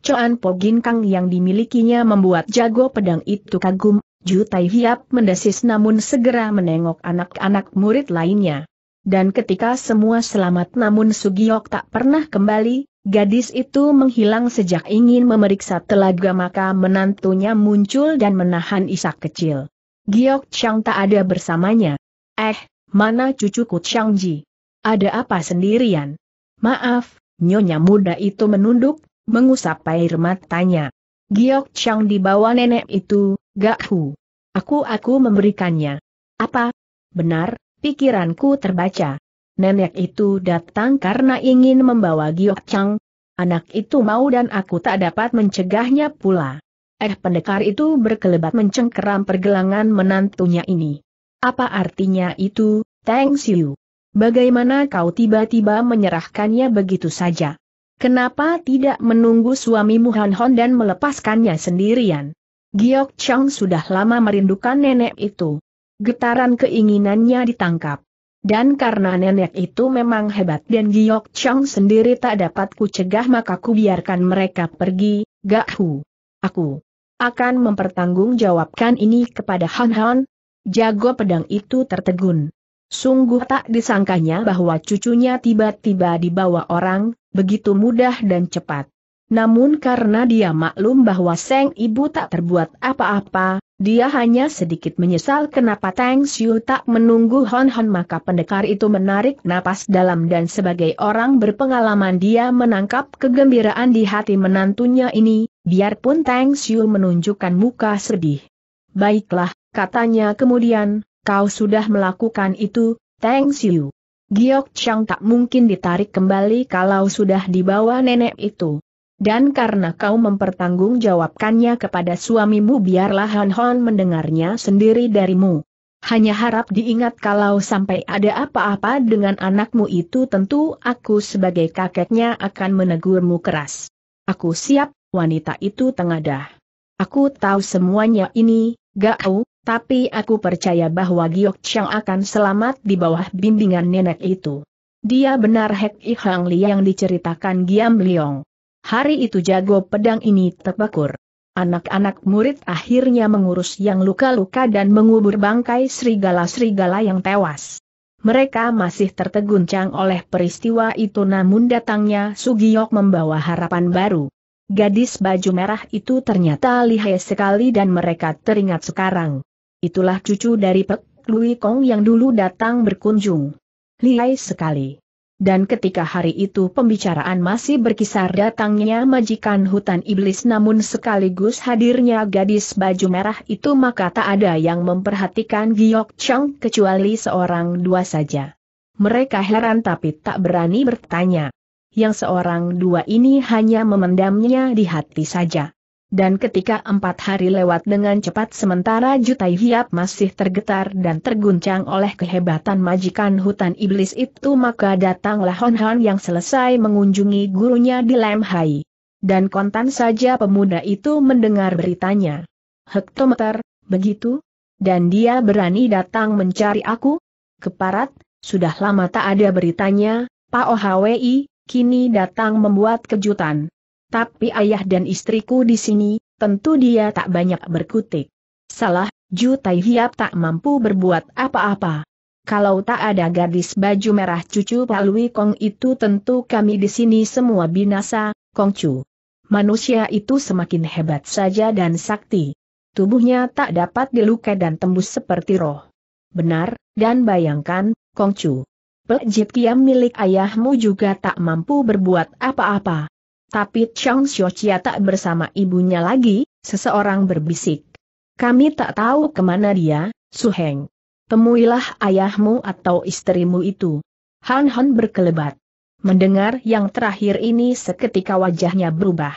Coan Pogin Kang yang dimilikinya membuat jago pedang itu kagum, Jutai Hiap mendesis namun segera menengok anak-anak murid lainnya. Dan ketika semua selamat namun Sugiok tak pernah kembali, gadis itu menghilang sejak ingin memeriksa telaga maka menantunya muncul dan menahan isak kecil. Giok Chang tak ada bersamanya. Eh, mana cucuku Changji? Ada apa sendirian? Maaf, nyonya muda itu menunduk, mengusap air matanya. Giok Chang dibawa nenek itu, gak hu. Aku-aku memberikannya. Apa? Benar, pikiranku terbaca. Nenek itu datang karena ingin membawa Giok Chang. Anak itu mau dan aku tak dapat mencegahnya pula. Eh pendekar itu berkelebat mencengkeram pergelangan menantunya ini. Apa artinya itu, Thanks you. Bagaimana kau tiba-tiba menyerahkannya begitu saja? Kenapa tidak menunggu suamimu Han Hon dan melepaskannya sendirian? Giok Chang sudah lama merindukan nenek itu. Getaran keinginannya ditangkap. Dan karena nenek itu memang hebat dan Giok Chang sendiri tak dapat kucegah maka ku biarkan mereka pergi, Gak Hu. Aku akan mempertanggungjawabkan ini kepada Han Han, Jago pedang itu tertegun. Sungguh tak disangkanya bahwa cucunya tiba-tiba dibawa orang, begitu mudah dan cepat. Namun karena dia maklum bahwa Seng Ibu tak terbuat apa-apa, dia hanya sedikit menyesal kenapa Tang Xiu tak menunggu Hon Hon maka pendekar itu menarik napas dalam dan sebagai orang berpengalaman dia menangkap kegembiraan di hati menantunya ini, biarpun Tang Xiu menunjukkan muka sedih. Baiklah, katanya kemudian, kau sudah melakukan itu, Thanks you. Giok Chang tak mungkin ditarik kembali kalau sudah dibawa nenek itu. Dan karena kau mempertanggungjawabkannya kepada suamimu biarlah Han Hon mendengarnya sendiri darimu. Hanya harap diingat kalau sampai ada apa-apa dengan anakmu itu tentu aku sebagai kakeknya akan menegurmu keras. Aku siap, wanita itu tengadah. Aku tahu semuanya ini, Gak Gao, tapi aku percaya bahwa Giok Chang akan selamat di bawah bimbingan nenek itu. Dia benar Hek I Hang Li yang diceritakan Giam Liong. Hari itu jago pedang ini terpekur. Anak-anak murid akhirnya mengurus yang luka-luka dan mengubur bangkai serigala-serigala yang tewas. Mereka masih terteguncang oleh peristiwa itu namun datangnya Sugiyok membawa harapan baru. Gadis baju merah itu ternyata lihai sekali dan mereka teringat sekarang. Itulah cucu dari Pek Lui Kong yang dulu datang berkunjung. Lihai sekali. Dan ketika hari itu pembicaraan masih berkisar datangnya majikan hutan iblis namun sekaligus hadirnya gadis baju merah itu maka tak ada yang memperhatikan Giok Chang kecuali seorang dua saja. Mereka heran tapi tak berani bertanya yang seorang dua ini hanya memendamnya di hati saja. Dan ketika empat hari lewat dengan cepat sementara Jutai Hiap masih tergetar dan terguncang oleh kehebatan majikan hutan iblis itu maka datanglah Hon Han yang selesai mengunjungi gurunya di Lem Hai. Dan kontan saja pemuda itu mendengar beritanya. Hektometer, begitu? Dan dia berani datang mencari aku? Keparat, sudah lama tak ada beritanya, Pak Ohwi, kini datang membuat kejutan. Tapi ayah dan istriku di sini, tentu dia tak banyak berkutik. Salah, Ju Tai Hiap tak mampu berbuat apa-apa. Kalau tak ada gadis baju merah cucu Pak Lui Kong itu tentu kami di sini semua binasa, Kong Chu. Manusia itu semakin hebat saja dan sakti. Tubuhnya tak dapat dilukai dan tembus seperti roh. Benar, dan bayangkan, Kong Chu. Pejit Kiam milik ayahmu juga tak mampu berbuat apa-apa. Tapi Chang Chia tak bersama ibunya lagi, seseorang berbisik. Kami tak tahu kemana dia, Su Heng. Temuilah ayahmu atau istrimu itu. Han Han berkelebat. Mendengar yang terakhir ini seketika wajahnya berubah.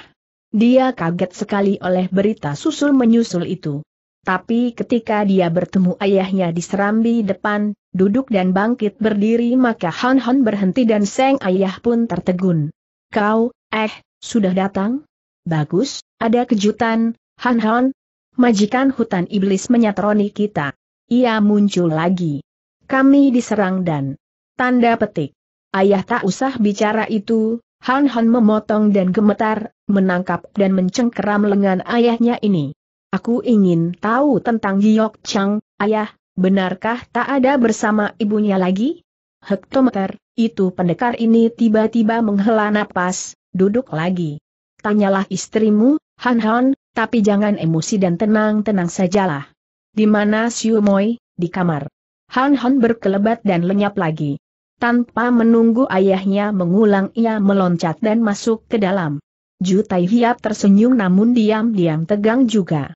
Dia kaget sekali oleh berita susul menyusul itu. Tapi ketika dia bertemu ayahnya di serambi depan, duduk dan bangkit berdiri maka Han Han berhenti dan Seng Ayah pun tertegun. Kau, eh, sudah datang? Bagus, ada kejutan, Han Han. Majikan hutan iblis menyatroni kita. Ia muncul lagi. Kami diserang dan... Tanda petik. Ayah tak usah bicara itu, Han Han memotong dan gemetar, menangkap dan mencengkeram lengan ayahnya ini. Aku ingin tahu tentang Giyok Chang, ayah, Benarkah tak ada bersama ibunya lagi? Hektometer, itu pendekar ini tiba-tiba menghela napas, duduk lagi. Tanyalah istrimu, Han Han, tapi jangan emosi dan tenang-tenang sajalah. Di mana Siu Moi? Di kamar. Han Han berkelebat dan lenyap lagi. Tanpa menunggu ayahnya mengulang ia meloncat dan masuk ke dalam. Jutai Hiap tersenyum namun diam-diam tegang juga.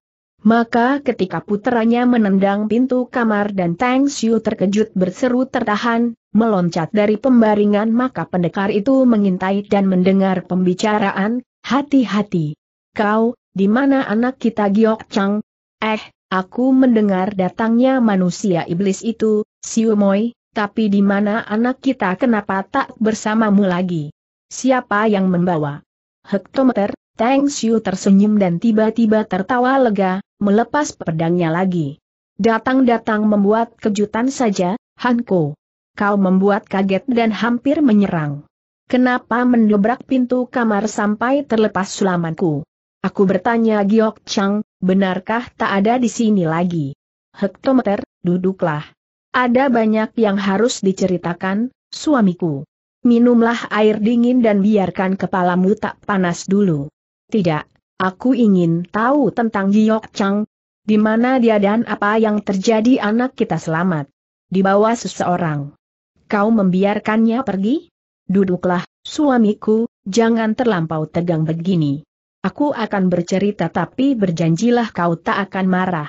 Maka ketika putranya menendang pintu kamar dan Tang Xiu terkejut berseru tertahan, meloncat dari pembaringan maka pendekar itu mengintai dan mendengar pembicaraan, hati-hati. Kau, di mana anak kita Giok Chang? Eh, aku mendengar datangnya manusia iblis itu, Xiu Moi, tapi di mana anak kita kenapa tak bersamamu lagi? Siapa yang membawa? Hektometer, Tang Xiu tersenyum dan tiba-tiba tertawa lega, melepas pedangnya lagi. Datang-datang membuat kejutan saja, Hanko. Kau membuat kaget dan hampir menyerang. Kenapa mendobrak pintu kamar sampai terlepas sulamanku? Aku bertanya Giok Chang, benarkah tak ada di sini lagi? Hektometer, duduklah. Ada banyak yang harus diceritakan, suamiku. Minumlah air dingin dan biarkan kepalamu tak panas dulu. Tidak, aku ingin tahu tentang Giok Chang. Di mana dia dan apa yang terjadi anak kita selamat. di bawah seseorang. Kau membiarkannya pergi? Duduklah, suamiku, jangan terlampau tegang begini. Aku akan bercerita tapi berjanjilah kau tak akan marah.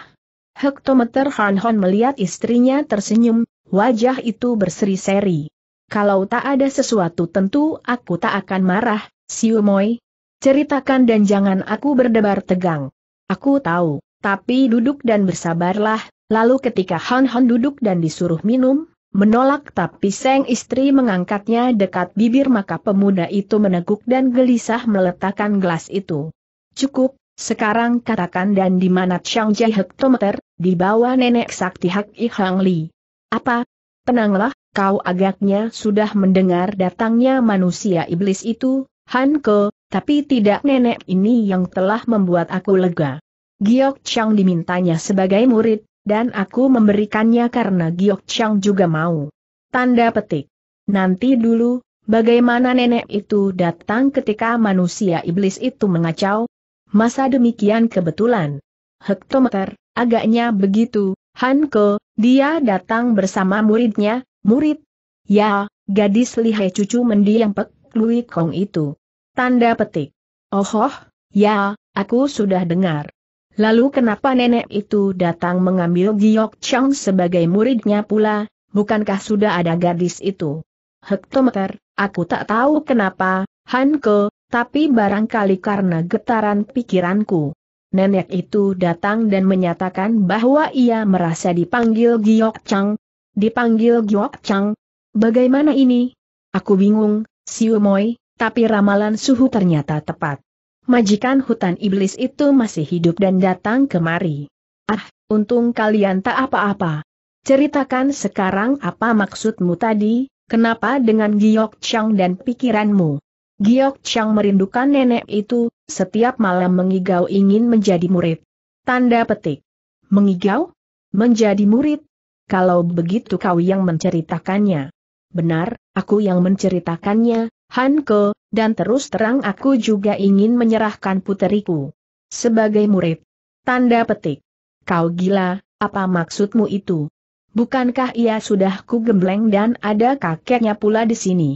Hektometer Han Hon melihat istrinya tersenyum, wajah itu berseri-seri. Kalau tak ada sesuatu tentu aku tak akan marah, Siu Moi, Ceritakan dan jangan aku berdebar tegang. Aku tahu, tapi duduk dan bersabarlah, lalu ketika Han Han duduk dan disuruh minum, menolak tapi sang istri mengangkatnya dekat bibir maka pemuda itu meneguk dan gelisah meletakkan gelas itu. Cukup, sekarang katakan dan di mana Chang Jai hektometer, di bawah nenek sakti Hak I Hang Li. Apa? Tenanglah, kau agaknya sudah mendengar datangnya manusia iblis itu, Han Ke, tapi tidak nenek ini yang telah membuat aku lega. Giok Chang dimintanya sebagai murid, dan aku memberikannya karena Giok Chang juga mau. Tanda petik. Nanti dulu, bagaimana nenek itu datang ketika manusia iblis itu mengacau? Masa demikian kebetulan. Hektometer, agaknya begitu, Hanko, dia datang bersama muridnya, murid. Ya, gadis lihai cucu mendiang Pek Lui Kong itu. Tanda petik. Ohoh, oh, ya, aku sudah dengar. Lalu kenapa nenek itu datang mengambil Giok Chang sebagai muridnya pula, bukankah sudah ada gadis itu? Hektometer, aku tak tahu kenapa, Hanke, tapi barangkali karena getaran pikiranku. Nenek itu datang dan menyatakan bahwa ia merasa dipanggil Giok Chang. Dipanggil Giok Chang? Bagaimana ini? Aku bingung, Siu Moi, tapi ramalan suhu ternyata tepat. Majikan hutan iblis itu masih hidup dan datang kemari. Ah, untung kalian tak apa-apa. Ceritakan sekarang apa maksudmu tadi, kenapa dengan Giok Chang dan pikiranmu? Giok Chang merindukan nenek itu, setiap malam mengigau ingin menjadi murid. Tanda petik. Mengigau? Menjadi murid? Kalau begitu kau yang menceritakannya. Benar, aku yang menceritakannya, Hanko, dan terus terang aku juga ingin menyerahkan puteriku. Sebagai murid. Tanda petik. Kau gila, apa maksudmu itu? Bukankah ia sudah ku dan ada kakeknya pula di sini?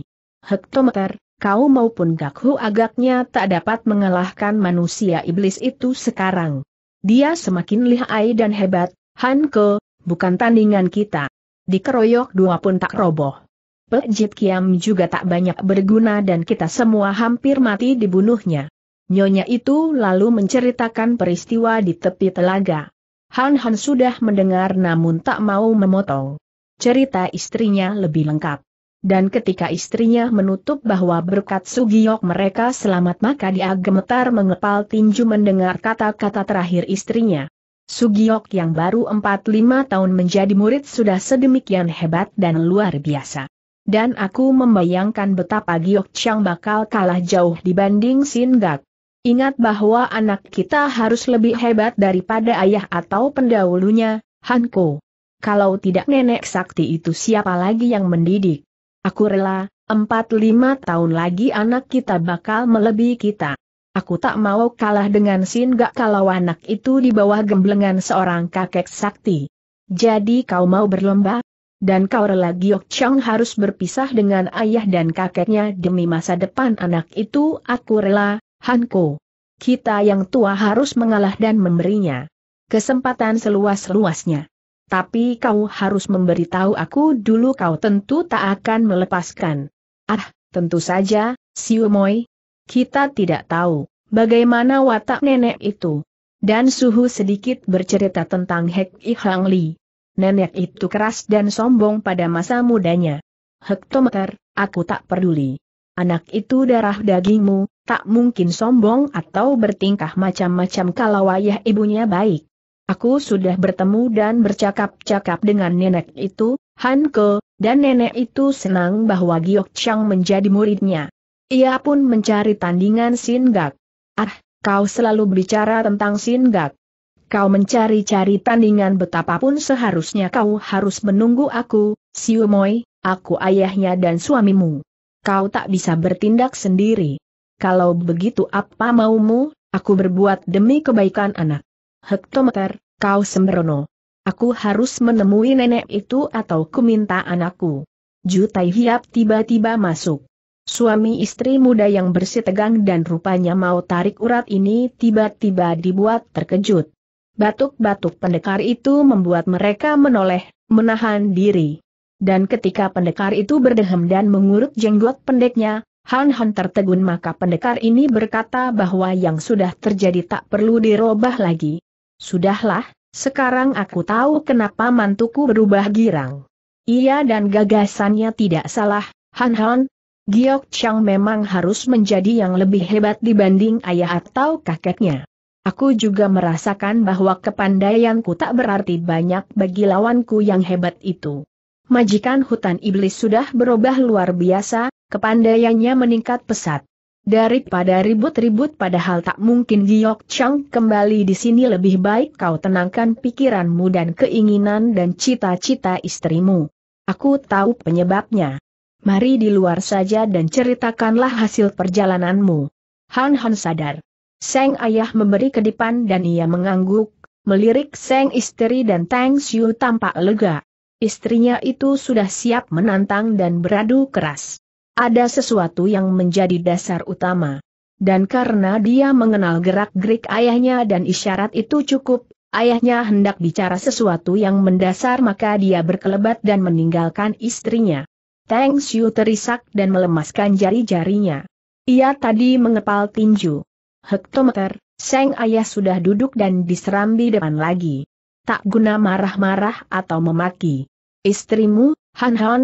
Hektometer, kau maupun Gakhu agaknya tak dapat mengalahkan manusia iblis itu sekarang. Dia semakin lihai dan hebat, Hanko, bukan tandingan kita. Dikeroyok dua pun tak roboh. Pejit Kiam juga tak banyak berguna dan kita semua hampir mati dibunuhnya. Nyonya itu lalu menceritakan peristiwa di tepi telaga. Han Han sudah mendengar namun tak mau memotong. Cerita istrinya lebih lengkap. Dan ketika istrinya menutup bahwa berkat Sugiyok mereka selamat maka dia gemetar mengepal tinju mendengar kata-kata terakhir istrinya. Sugiyok yang baru 4-5 tahun menjadi murid sudah sedemikian hebat dan luar biasa. Dan aku membayangkan betapa Giok Chang bakal kalah jauh dibanding Sin Gak. Ingat bahwa anak kita harus lebih hebat daripada ayah atau pendahulunya, Hanko. Kalau tidak nenek sakti itu siapa lagi yang mendidik? Aku rela, empat lima tahun lagi anak kita bakal melebihi kita. Aku tak mau kalah dengan Sin Gak kalau anak itu di bawah gemblengan seorang kakek sakti. Jadi kau mau berlomba? dan kau rela Giok Chang harus berpisah dengan ayah dan kakeknya demi masa depan anak itu aku rela, Hanko. Kita yang tua harus mengalah dan memberinya kesempatan seluas-luasnya. Tapi kau harus memberitahu aku dulu kau tentu tak akan melepaskan. Ah, tentu saja, Siu Moi. Kita tidak tahu bagaimana watak nenek itu. Dan Suhu sedikit bercerita tentang Hek Ihang Hang Li nenek itu keras dan sombong pada masa mudanya. Hektometer, aku tak peduli. Anak itu darah dagingmu, tak mungkin sombong atau bertingkah macam-macam kalau ayah ibunya baik. Aku sudah bertemu dan bercakap-cakap dengan nenek itu, Hanke, dan nenek itu senang bahwa Giok Chang menjadi muridnya. Ia pun mencari tandingan Gak. Ah, kau selalu bicara tentang Gak kau mencari-cari tandingan betapapun seharusnya kau harus menunggu aku, Siu aku ayahnya dan suamimu. Kau tak bisa bertindak sendiri. Kalau begitu apa maumu, aku berbuat demi kebaikan anak. Hektometer, kau sembrono. Aku harus menemui nenek itu atau kuminta anakku. Jutai Hiap tiba-tiba masuk. Suami istri muda yang bersitegang dan rupanya mau tarik urat ini tiba-tiba dibuat terkejut. Batuk-batuk pendekar itu membuat mereka menoleh, menahan diri. Dan ketika pendekar itu berdehem dan mengurut jenggot pendeknya, Han Han tertegun maka pendekar ini berkata bahwa yang sudah terjadi tak perlu dirubah lagi. Sudahlah, sekarang aku tahu kenapa mantuku berubah girang. Ia dan gagasannya tidak salah, Han Han. Giok Chang memang harus menjadi yang lebih hebat dibanding ayah atau kakeknya. Aku juga merasakan bahwa kepandaianku tak berarti banyak bagi lawanku yang hebat itu. Majikan hutan iblis sudah berubah luar biasa, kepandaiannya meningkat pesat. Daripada ribut-ribut padahal tak mungkin Giok Chang kembali di sini lebih baik kau tenangkan pikiranmu dan keinginan dan cita-cita istrimu. Aku tahu penyebabnya. Mari di luar saja dan ceritakanlah hasil perjalananmu. Han Han sadar Seng ayah memberi kedipan dan ia mengangguk, melirik Seng istri dan Tang Xiu tampak lega. Istrinya itu sudah siap menantang dan beradu keras. Ada sesuatu yang menjadi dasar utama. Dan karena dia mengenal gerak-gerik ayahnya dan isyarat itu cukup, ayahnya hendak bicara sesuatu yang mendasar maka dia berkelebat dan meninggalkan istrinya. Tang Xiu terisak dan melemaskan jari-jarinya. Ia tadi mengepal tinju hektometer, Seng ayah sudah duduk dan diserambi depan lagi. Tak guna marah-marah atau memaki. Istrimu, Han Han,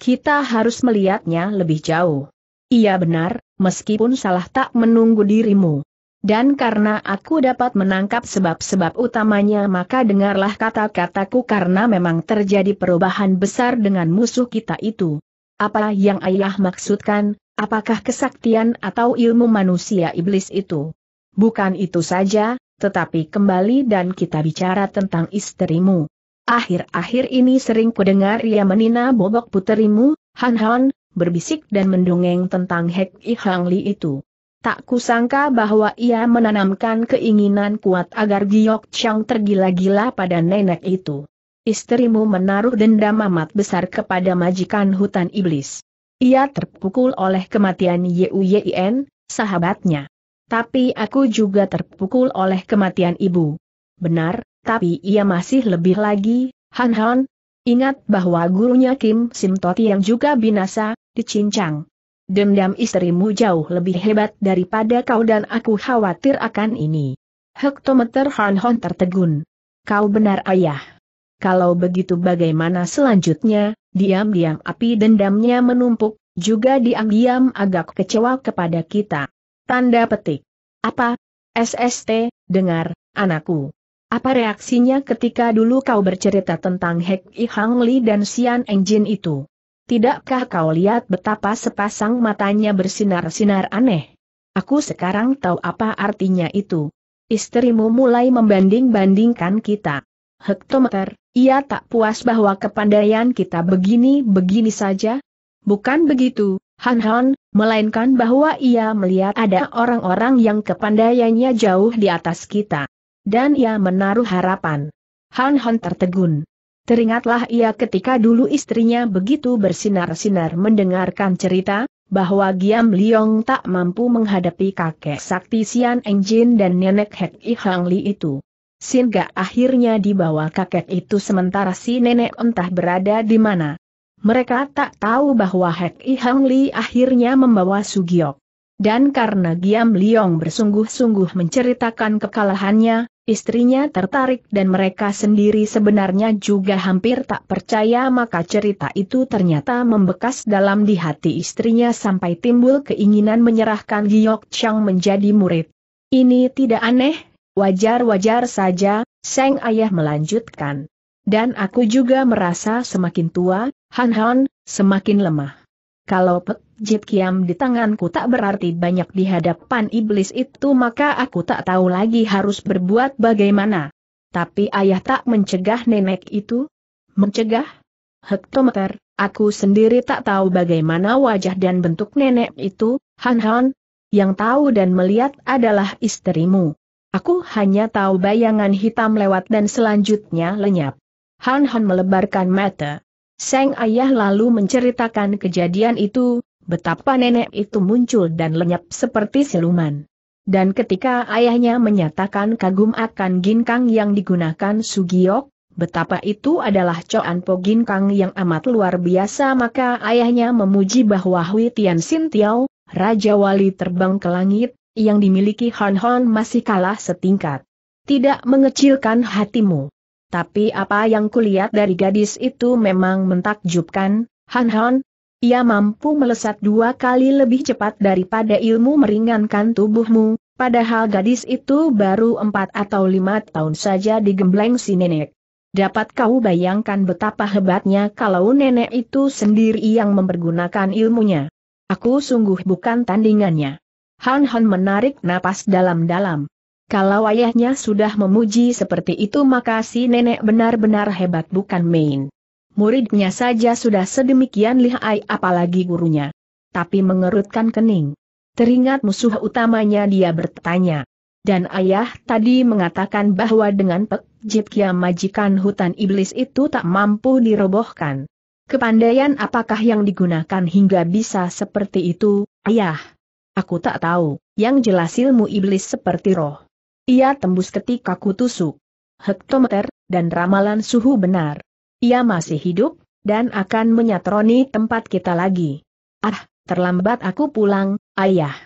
kita harus melihatnya lebih jauh. Iya benar, meskipun salah tak menunggu dirimu. Dan karena aku dapat menangkap sebab-sebab utamanya maka dengarlah kata-kataku karena memang terjadi perubahan besar dengan musuh kita itu. Apa yang ayah maksudkan, apakah kesaktian atau ilmu manusia iblis itu? Bukan itu saja, tetapi kembali dan kita bicara tentang istrimu. Akhir-akhir ini sering kudengar ia menina bobok puterimu, Han Han, berbisik dan mendongeng tentang Hek I Hang Li itu. Tak kusangka bahwa ia menanamkan keinginan kuat agar Giok Chang tergila-gila pada nenek itu. Istrimu menaruh dendam amat besar kepada majikan hutan iblis. Ia terpukul oleh kematian Yuyin, sahabatnya. Tapi aku juga terpukul oleh kematian ibu. Benar, tapi ia masih lebih lagi, Han Han. Ingat bahwa gurunya Kim Sim yang juga binasa, dicincang. Dendam istrimu jauh lebih hebat daripada kau dan aku khawatir akan ini. Hektometer Han Han tertegun. Kau benar ayah. Kalau begitu bagaimana selanjutnya, diam-diam api dendamnya menumpuk, juga diam-diam agak kecewa kepada kita. Tanda petik. Apa? SST, dengar, anakku. Apa reaksinya ketika dulu kau bercerita tentang Hek I Hang Li dan Xian Engjin itu? Tidakkah kau lihat betapa sepasang matanya bersinar-sinar aneh? Aku sekarang tahu apa artinya itu. Istrimu mulai membanding-bandingkan kita hektometer, ia tak puas bahwa kepandaian kita begini-begini saja? Bukan begitu, Han Han, melainkan bahwa ia melihat ada orang-orang yang kepandaiannya jauh di atas kita. Dan ia menaruh harapan. Han Han tertegun. Teringatlah ia ketika dulu istrinya begitu bersinar-sinar mendengarkan cerita, bahwa Giam Liong tak mampu menghadapi kakek sakti Sian Engjin dan nenek Hek I Hang Li itu. Singa akhirnya dibawa kakek itu sementara si nenek entah berada di mana. Mereka tak tahu bahwa Hek I Hang Li akhirnya membawa Sugiok. Dan karena Giam Liong bersungguh-sungguh menceritakan kekalahannya, istrinya tertarik dan mereka sendiri sebenarnya juga hampir tak percaya maka cerita itu ternyata membekas dalam di hati istrinya sampai timbul keinginan menyerahkan Giok Chang menjadi murid. Ini tidak aneh, Wajar-wajar saja, Seng Ayah melanjutkan. Dan aku juga merasa semakin tua, Han Han, semakin lemah. Kalau Pek Jit Kiam di tanganku tak berarti banyak di hadapan iblis itu maka aku tak tahu lagi harus berbuat bagaimana. Tapi ayah tak mencegah nenek itu? Mencegah? Hektometer, aku sendiri tak tahu bagaimana wajah dan bentuk nenek itu, Han Han. Yang tahu dan melihat adalah istrimu. Aku hanya tahu bayangan hitam lewat dan selanjutnya lenyap. Han Han melebarkan mata. Sang ayah lalu menceritakan kejadian itu, betapa nenek itu muncul dan lenyap seperti siluman. Dan ketika ayahnya menyatakan kagum akan ginkang yang digunakan Sugiok, betapa itu adalah Coan Po Ginkang yang amat luar biasa maka ayahnya memuji bahwa Hui Tian Sin Tiao, Raja Wali terbang ke langit, yang dimiliki Han Han masih kalah setingkat. Tidak mengecilkan hatimu. Tapi apa yang kulihat dari gadis itu memang mentakjubkan, Han Han. Ia mampu melesat dua kali lebih cepat daripada ilmu meringankan tubuhmu, padahal gadis itu baru empat atau lima tahun saja digembleng si nenek. Dapat kau bayangkan betapa hebatnya kalau nenek itu sendiri yang mempergunakan ilmunya. Aku sungguh bukan tandingannya. Han Han menarik napas dalam-dalam. Kalau ayahnya sudah memuji seperti itu maka si nenek benar-benar hebat bukan main. Muridnya saja sudah sedemikian lihai apalagi gurunya. Tapi mengerutkan kening. Teringat musuh utamanya dia bertanya. Dan ayah tadi mengatakan bahwa dengan Pek jitkia majikan hutan iblis itu tak mampu dirobohkan. Kepandaian apakah yang digunakan hingga bisa seperti itu, ayah? Aku tak tahu, yang jelas ilmu iblis seperti roh. Ia tembus ketika kutusuk. Hektometer, dan ramalan suhu benar. Ia masih hidup, dan akan menyatroni tempat kita lagi. Ah, terlambat aku pulang, ayah.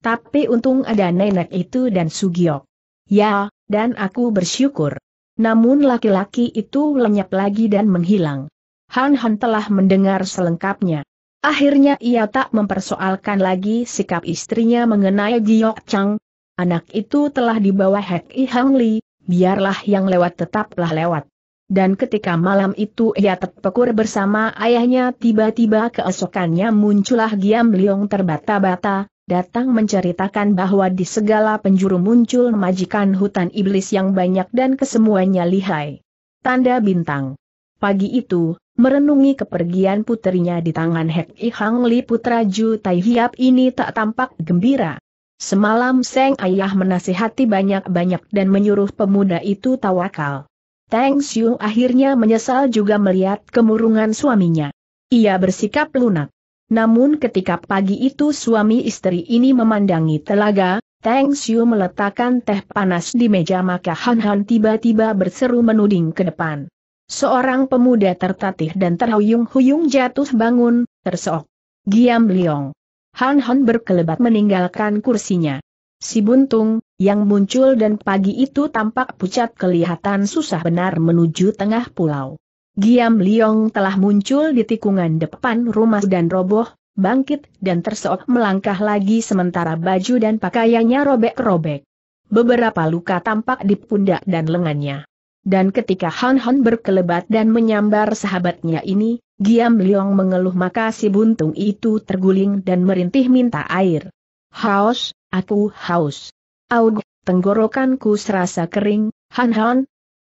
Tapi untung ada nenek itu dan Sugiok. Ya, dan aku bersyukur. Namun laki-laki itu lenyap lagi dan menghilang. Han Han telah mendengar selengkapnya. Akhirnya ia tak mempersoalkan lagi sikap istrinya mengenai Jiok Chang. Anak itu telah dibawa Hek I Hang Li, biarlah yang lewat tetaplah lewat. Dan ketika malam itu ia terpekur bersama ayahnya tiba-tiba keesokannya muncullah Giam Liong terbata-bata, datang menceritakan bahwa di segala penjuru muncul majikan hutan iblis yang banyak dan kesemuanya lihai. Tanda bintang. Pagi itu, Merenungi kepergian putrinya di tangan Hek I Hang Li putra Ju Tai Hiap ini tak tampak gembira. Semalam Seng Ayah menasihati banyak-banyak dan menyuruh pemuda itu tawakal. Tang Xiu akhirnya menyesal juga melihat kemurungan suaminya. Ia bersikap lunak. Namun ketika pagi itu suami istri ini memandangi telaga, Tang Xiu meletakkan teh panas di meja maka Han Han tiba-tiba berseru menuding ke depan. Seorang pemuda tertatih dan terhuyung-huyung jatuh bangun, tersok. Giam Liong. Han Han berkelebat meninggalkan kursinya. Si buntung, yang muncul dan pagi itu tampak pucat kelihatan susah benar menuju tengah pulau. Giam Liong telah muncul di tikungan depan rumah dan roboh, bangkit dan tersok melangkah lagi sementara baju dan pakaiannya robek-robek. Beberapa luka tampak di pundak dan lengannya. Dan ketika Han Han berkelebat dan menyambar sahabatnya ini, Giam Liong mengeluh maka si buntung itu terguling dan merintih minta air. Haus, aku haus. Aug, tenggorokanku serasa kering, Han Han,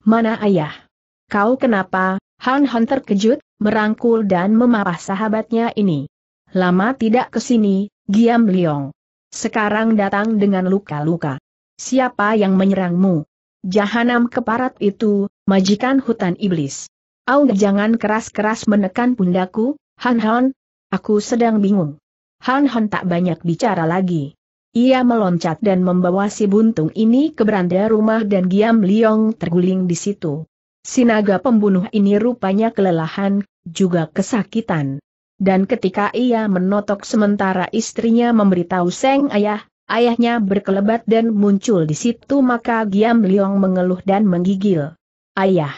mana ayah? Kau kenapa? Han Han terkejut, merangkul dan memapah sahabatnya ini. Lama tidak kesini, Giam Liong. Sekarang datang dengan luka-luka. Siapa yang menyerangmu? Jahanam keparat itu, majikan hutan iblis. Au jangan keras-keras menekan pundaku, Han Han, aku sedang bingung. Han Han tak banyak bicara lagi. Ia meloncat dan membawa si buntung ini ke beranda rumah dan Giam Liong terguling di situ. Sinaga pembunuh ini rupanya kelelahan, juga kesakitan. Dan ketika ia menotok sementara istrinya memberitahu Seng Ayah, Ayahnya berkelebat dan muncul di situ maka Giam Liong mengeluh dan menggigil. Ayah!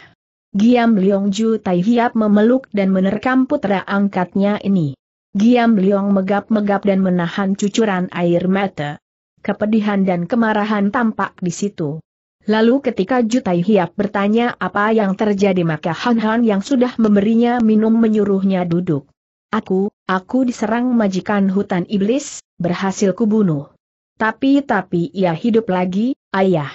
Giam Liong Ju Tai Hiap memeluk dan menerkam putra angkatnya ini. Giam Liong megap-megap dan menahan cucuran air mata. Kepedihan dan kemarahan tampak di situ. Lalu ketika Ju Tai Hiap bertanya apa yang terjadi maka Han Han yang sudah memberinya minum menyuruhnya duduk. Aku, aku diserang majikan hutan iblis, berhasil kubunuh. Tapi-tapi ia hidup lagi, ayah.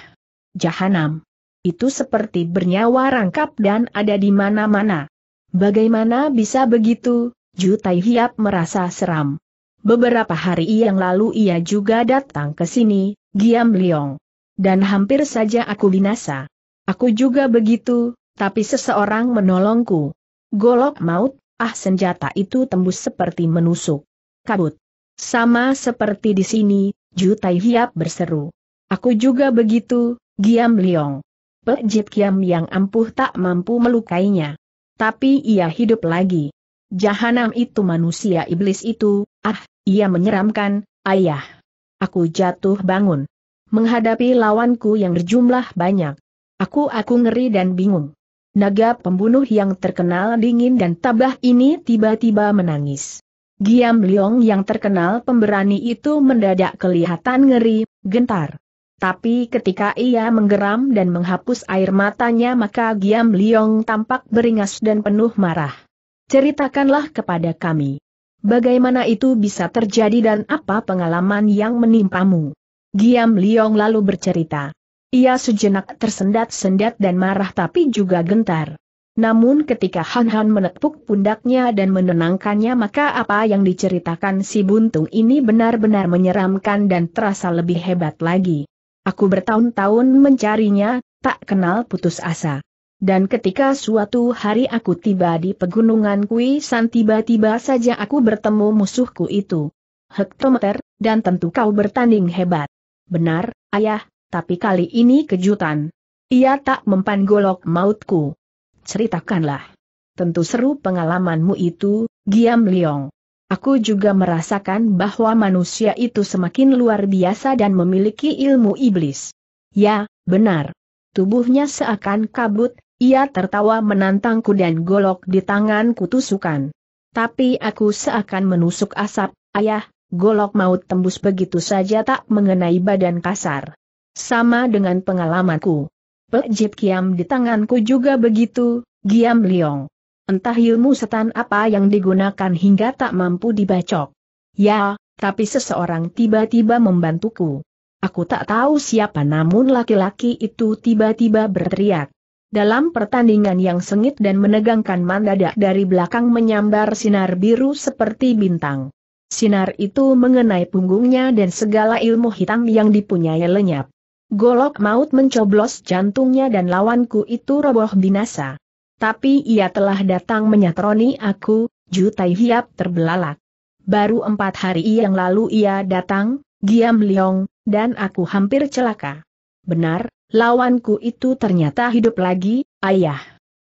Jahanam. Itu seperti bernyawa rangkap dan ada di mana-mana. Bagaimana bisa begitu? Jutai Hiap merasa seram. Beberapa hari yang lalu ia juga datang ke sini, Giam Liong. Dan hampir saja aku binasa. Aku juga begitu, tapi seseorang menolongku. Golok maut, ah senjata itu tembus seperti menusuk. Kabut. Sama seperti di sini, Ju Tai Hiap berseru. Aku juga begitu, Giam Liong. Pejit Giam yang ampuh tak mampu melukainya. Tapi ia hidup lagi. Jahanam itu manusia iblis itu, ah, ia menyeramkan, ayah. Aku jatuh bangun. Menghadapi lawanku yang berjumlah banyak. Aku aku ngeri dan bingung. Naga pembunuh yang terkenal dingin dan tabah ini tiba-tiba menangis. Giam Liong yang terkenal pemberani itu mendadak kelihatan ngeri, gentar. Tapi ketika ia menggeram dan menghapus air matanya maka Giam Liong tampak beringas dan penuh marah. Ceritakanlah kepada kami. Bagaimana itu bisa terjadi dan apa pengalaman yang menimpamu? Giam Liong lalu bercerita. Ia sejenak tersendat-sendat dan marah tapi juga gentar. Namun ketika Han Han menepuk pundaknya dan menenangkannya maka apa yang diceritakan si buntung ini benar-benar menyeramkan dan terasa lebih hebat lagi. Aku bertahun-tahun mencarinya, tak kenal putus asa. Dan ketika suatu hari aku tiba di pegunungan Kui San tiba-tiba saja aku bertemu musuhku itu. Hektometer, dan tentu kau bertanding hebat. Benar, ayah, tapi kali ini kejutan. Ia tak mempan golok mautku ceritakanlah. Tentu seru pengalamanmu itu, Giam Liong. Aku juga merasakan bahwa manusia itu semakin luar biasa dan memiliki ilmu iblis. Ya, benar. Tubuhnya seakan kabut, ia tertawa menantangku dan golok di tangan kutusukan. Tapi aku seakan menusuk asap, ayah, golok maut tembus begitu saja tak mengenai badan kasar. Sama dengan pengalamanku. Jip Kiam di tanganku juga begitu, Giam Liong. Entah ilmu setan apa yang digunakan hingga tak mampu dibacok. Ya, tapi seseorang tiba-tiba membantuku. Aku tak tahu siapa namun laki-laki itu tiba-tiba berteriak. Dalam pertandingan yang sengit dan menegangkan mandadak dari belakang menyambar sinar biru seperti bintang. Sinar itu mengenai punggungnya dan segala ilmu hitam yang dipunyai lenyap. Golok maut mencoblos jantungnya dan lawanku itu roboh binasa. Tapi ia telah datang menyatroni aku, Jutai Hiap terbelalak. Baru empat hari yang lalu ia datang, Giam Liong, dan aku hampir celaka. Benar, lawanku itu ternyata hidup lagi, ayah.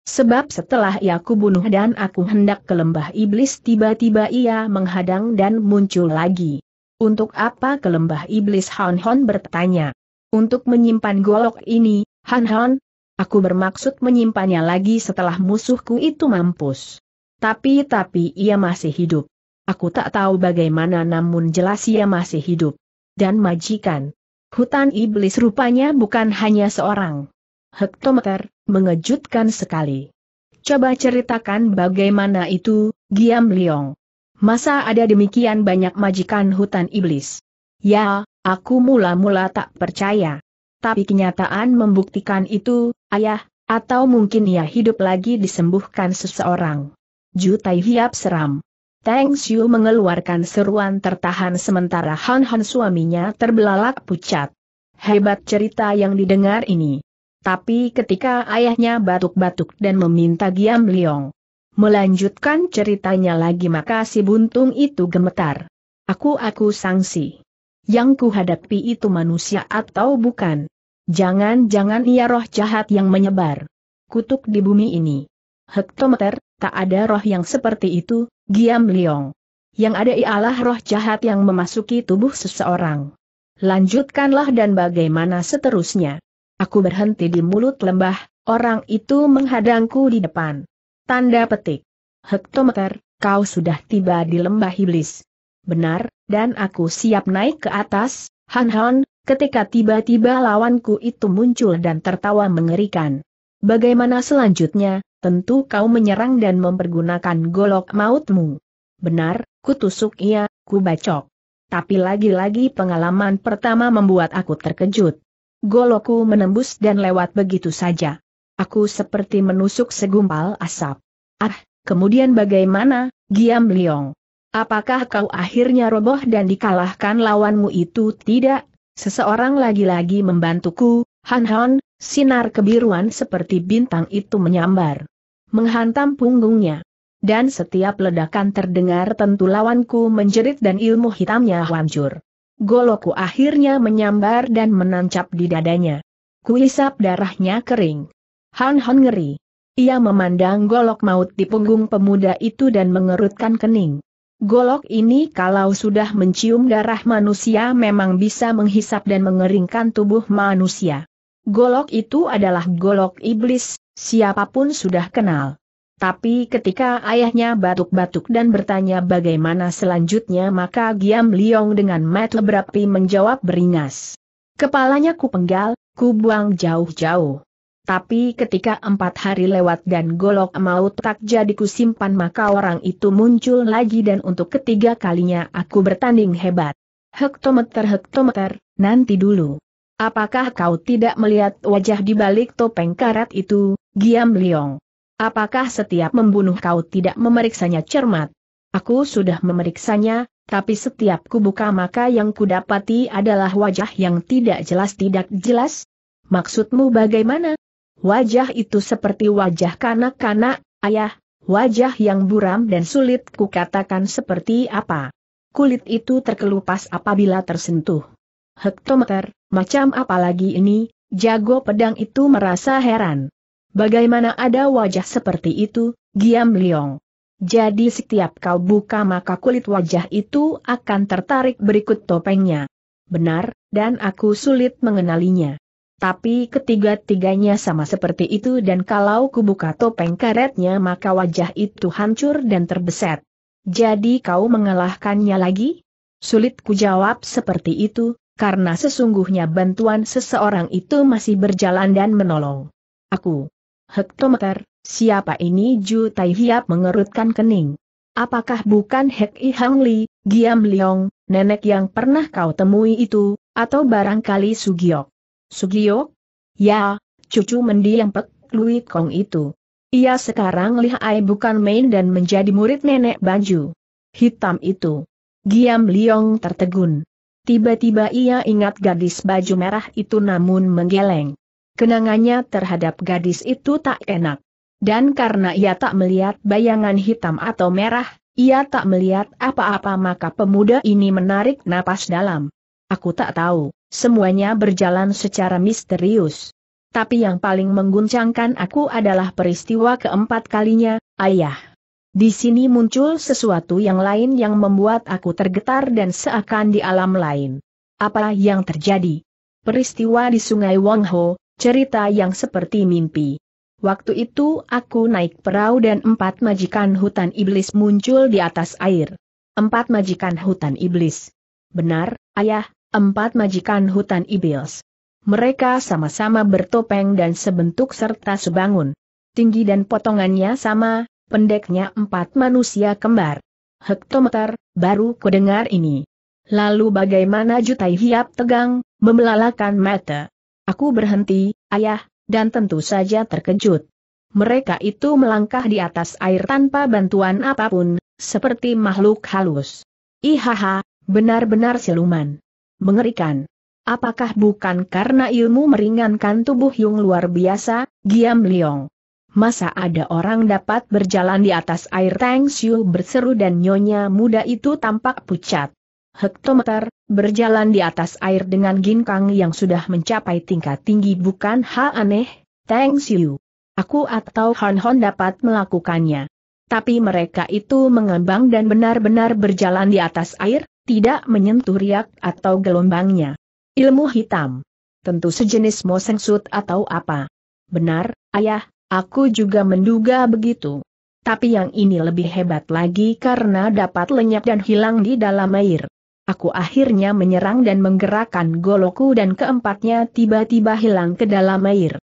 Sebab setelah ia kubunuh dan aku hendak ke lembah iblis tiba-tiba ia menghadang dan muncul lagi. Untuk apa ke lembah iblis Hon Hon bertanya. Untuk menyimpan golok ini, Han Han, aku bermaksud menyimpannya lagi setelah musuhku itu mampus. Tapi-tapi ia masih hidup. Aku tak tahu bagaimana namun jelas ia masih hidup. Dan majikan. Hutan iblis rupanya bukan hanya seorang. Hektometer, mengejutkan sekali. Coba ceritakan bagaimana itu, Giam Liong. Masa ada demikian banyak majikan hutan iblis? Ya, Aku mula-mula tak percaya. Tapi kenyataan membuktikan itu, ayah, atau mungkin ia hidup lagi disembuhkan seseorang. Jutai hiap seram. Tang Xiu mengeluarkan seruan tertahan sementara Han Han suaminya terbelalak pucat. Hebat cerita yang didengar ini. Tapi ketika ayahnya batuk-batuk dan meminta Giam Liong melanjutkan ceritanya lagi maka si buntung itu gemetar. Aku-aku sangsi yang kuhadapi itu manusia atau bukan. Jangan-jangan ia roh jahat yang menyebar. Kutuk di bumi ini. Hektometer, tak ada roh yang seperti itu, Giam Liong. Yang ada ialah roh jahat yang memasuki tubuh seseorang. Lanjutkanlah dan bagaimana seterusnya. Aku berhenti di mulut lembah, orang itu menghadangku di depan. Tanda petik. Hektometer, kau sudah tiba di lembah iblis. Benar, dan aku siap naik ke atas, Han Han, ketika tiba-tiba lawanku itu muncul dan tertawa mengerikan. Bagaimana selanjutnya, tentu kau menyerang dan mempergunakan golok mautmu. Benar, kutusuk ia, ku bacok. Tapi lagi-lagi pengalaman pertama membuat aku terkejut. Golokku menembus dan lewat begitu saja. Aku seperti menusuk segumpal asap. Ah, kemudian bagaimana, Giam Liong? Apakah kau akhirnya roboh dan dikalahkan lawanmu itu tidak? Seseorang lagi-lagi membantuku, Han Han, sinar kebiruan seperti bintang itu menyambar. Menghantam punggungnya. Dan setiap ledakan terdengar tentu lawanku menjerit dan ilmu hitamnya hancur. Goloku akhirnya menyambar dan menancap di dadanya. Kuisap darahnya kering. Han Han ngeri. Ia memandang golok maut di punggung pemuda itu dan mengerutkan kening. Golok ini kalau sudah mencium darah manusia memang bisa menghisap dan mengeringkan tubuh manusia. Golok itu adalah golok iblis, siapapun sudah kenal. Tapi ketika ayahnya batuk-batuk dan bertanya bagaimana selanjutnya maka Giam Liong dengan mat berapi menjawab beringas. Kepalanya ku penggal, ku buang jauh-jauh. Tapi ketika empat hari lewat dan golok maut tak jadi kusimpan maka orang itu muncul lagi dan untuk ketiga kalinya aku bertanding hebat. Hektometer hektometer, nanti dulu. Apakah kau tidak melihat wajah di balik topeng karat itu, Giam Liong? Apakah setiap membunuh kau tidak memeriksanya cermat? Aku sudah memeriksanya, tapi setiap kubuka maka yang kudapati adalah wajah yang tidak jelas tidak jelas? Maksudmu bagaimana? Wajah itu seperti wajah kanak-kanak, ayah, wajah yang buram dan sulit kukatakan seperti apa. Kulit itu terkelupas apabila tersentuh. Hektometer, macam apa lagi ini, jago pedang itu merasa heran. Bagaimana ada wajah seperti itu, Giam Liong? Jadi setiap kau buka maka kulit wajah itu akan tertarik berikut topengnya. Benar, dan aku sulit mengenalinya. Tapi ketiga-tiganya sama seperti itu dan kalau kubuka topeng karetnya maka wajah itu hancur dan terbeset. Jadi kau mengalahkannya lagi? Sulit ku jawab seperti itu, karena sesungguhnya bantuan seseorang itu masih berjalan dan menolong. Aku. Hektometer, siapa ini Ju Tai Hiap mengerutkan kening. Apakah bukan Hek I Hang Li, Giam Leong, nenek yang pernah kau temui itu, atau barangkali Sugiok? Sugio? Ya, cucu mendiang Pek Lui Kong itu. Ia sekarang lihai bukan main dan menjadi murid nenek baju. Hitam itu. Giam Liong tertegun. Tiba-tiba ia ingat gadis baju merah itu namun menggeleng. Kenangannya terhadap gadis itu tak enak. Dan karena ia tak melihat bayangan hitam atau merah, ia tak melihat apa-apa maka pemuda ini menarik napas dalam. Aku tak tahu. Semuanya berjalan secara misterius. Tapi yang paling mengguncangkan aku adalah peristiwa keempat kalinya, ayah. Di sini muncul sesuatu yang lain yang membuat aku tergetar dan seakan di alam lain. Apa yang terjadi? Peristiwa di sungai Wangho, cerita yang seperti mimpi. Waktu itu aku naik perahu dan empat majikan hutan iblis muncul di atas air. Empat majikan hutan iblis. Benar, ayah, empat majikan hutan iblis. Mereka sama-sama bertopeng dan sebentuk serta sebangun. Tinggi dan potongannya sama, pendeknya empat manusia kembar. Hektometer, baru kudengar ini. Lalu bagaimana Jutai Hiap tegang, membelalakan mata. Aku berhenti, ayah, dan tentu saja terkejut. Mereka itu melangkah di atas air tanpa bantuan apapun, seperti makhluk halus. Ihaha, benar-benar siluman mengerikan. Apakah bukan karena ilmu meringankan tubuh Yung luar biasa, Giam Liong? Masa ada orang dapat berjalan di atas air Tang Xiu berseru dan nyonya muda itu tampak pucat. Hektometer, berjalan di atas air dengan ginkang yang sudah mencapai tingkat tinggi bukan hal aneh, Tang Xiu. Aku atau Han Hon dapat melakukannya. Tapi mereka itu mengembang dan benar-benar berjalan di atas air, tidak menyentuh riak atau gelombangnya. Ilmu hitam. Tentu sejenis mosengsut atau apa. Benar, ayah, aku juga menduga begitu. Tapi yang ini lebih hebat lagi karena dapat lenyap dan hilang di dalam air. Aku akhirnya menyerang dan menggerakkan goloku dan keempatnya tiba-tiba hilang ke dalam air.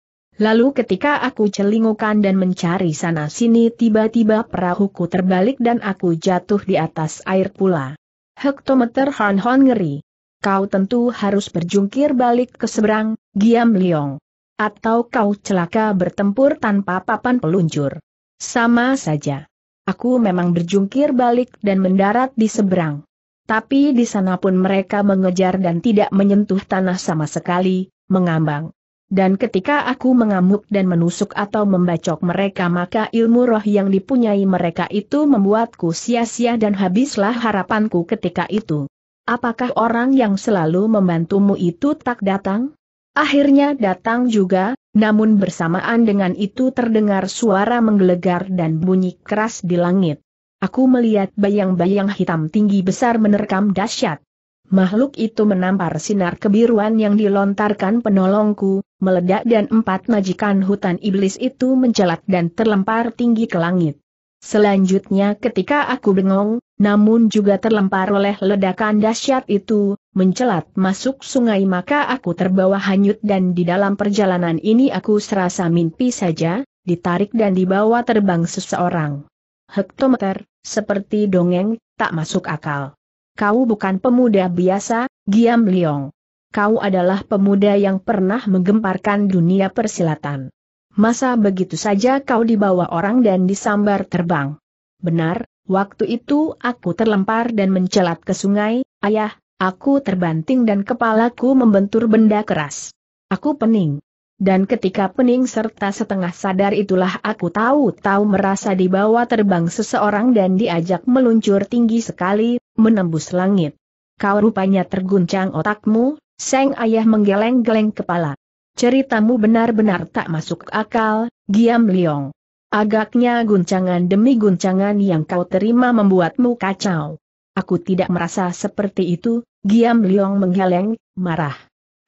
Lalu ketika aku celingukan dan mencari sana-sini tiba-tiba perahuku terbalik dan aku jatuh di atas air pula. Hektometer Han Hon ngeri. Kau tentu harus berjungkir balik ke seberang, Giam Liong. Atau kau celaka bertempur tanpa papan peluncur. Sama saja. Aku memang berjungkir balik dan mendarat di seberang. Tapi di sana pun mereka mengejar dan tidak menyentuh tanah sama sekali, mengambang. Dan ketika aku mengamuk dan menusuk atau membacok mereka maka ilmu roh yang dipunyai mereka itu membuatku sia-sia dan habislah harapanku ketika itu. Apakah orang yang selalu membantumu itu tak datang? Akhirnya datang juga, namun bersamaan dengan itu terdengar suara menggelegar dan bunyi keras di langit. Aku melihat bayang-bayang hitam tinggi besar menerkam dahsyat. Makhluk itu menampar sinar kebiruan yang dilontarkan penolongku, meledak dan empat majikan hutan iblis itu mencelat dan terlempar tinggi ke langit. Selanjutnya ketika aku bengong, namun juga terlempar oleh ledakan dahsyat itu, mencelat masuk sungai maka aku terbawa hanyut dan di dalam perjalanan ini aku serasa mimpi saja, ditarik dan dibawa terbang seseorang. Hektometer, seperti dongeng, tak masuk akal. Kau bukan pemuda biasa, Giam Liong kau adalah pemuda yang pernah menggemparkan dunia persilatan. Masa begitu saja kau dibawa orang dan disambar terbang? Benar, waktu itu aku terlempar dan mencelat ke sungai, ayah, aku terbanting dan kepalaku membentur benda keras. Aku pening. Dan ketika pening serta setengah sadar itulah aku tahu-tahu merasa dibawa terbang seseorang dan diajak meluncur tinggi sekali, menembus langit. Kau rupanya terguncang otakmu, Seng ayah menggeleng-geleng kepala. Ceritamu benar-benar tak masuk akal, Giam Liong. Agaknya guncangan demi guncangan yang kau terima membuatmu kacau. Aku tidak merasa seperti itu, Giam Liong menggeleng, marah.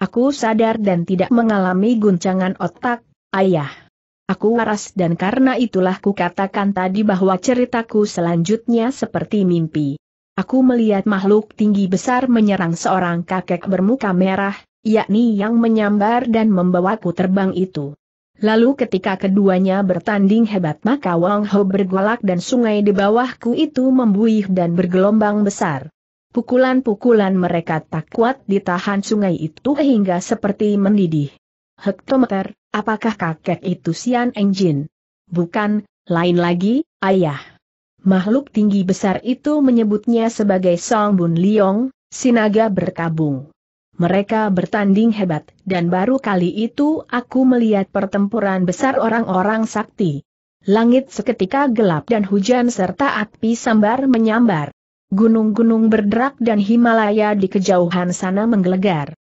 Aku sadar dan tidak mengalami guncangan otak, ayah. Aku waras dan karena itulah kukatakan tadi bahwa ceritaku selanjutnya seperti mimpi. Aku melihat makhluk tinggi besar menyerang seorang kakek bermuka merah, yakni yang menyambar dan membawaku terbang itu. Lalu ketika keduanya bertanding hebat maka Wang Ho bergolak dan sungai di bawahku itu membuih dan bergelombang besar. Pukulan-pukulan mereka tak kuat ditahan sungai itu hingga seperti mendidih. Hektometer, apakah kakek itu Sian Enjin? Bukan, lain lagi, ayah makhluk tinggi besar itu menyebutnya sebagai Song Bun Liong, sinaga berkabung. Mereka bertanding hebat, dan baru kali itu aku melihat pertempuran besar orang-orang sakti. Langit seketika gelap dan hujan serta api sambar menyambar. Gunung-gunung berderak dan Himalaya di kejauhan sana menggelegar.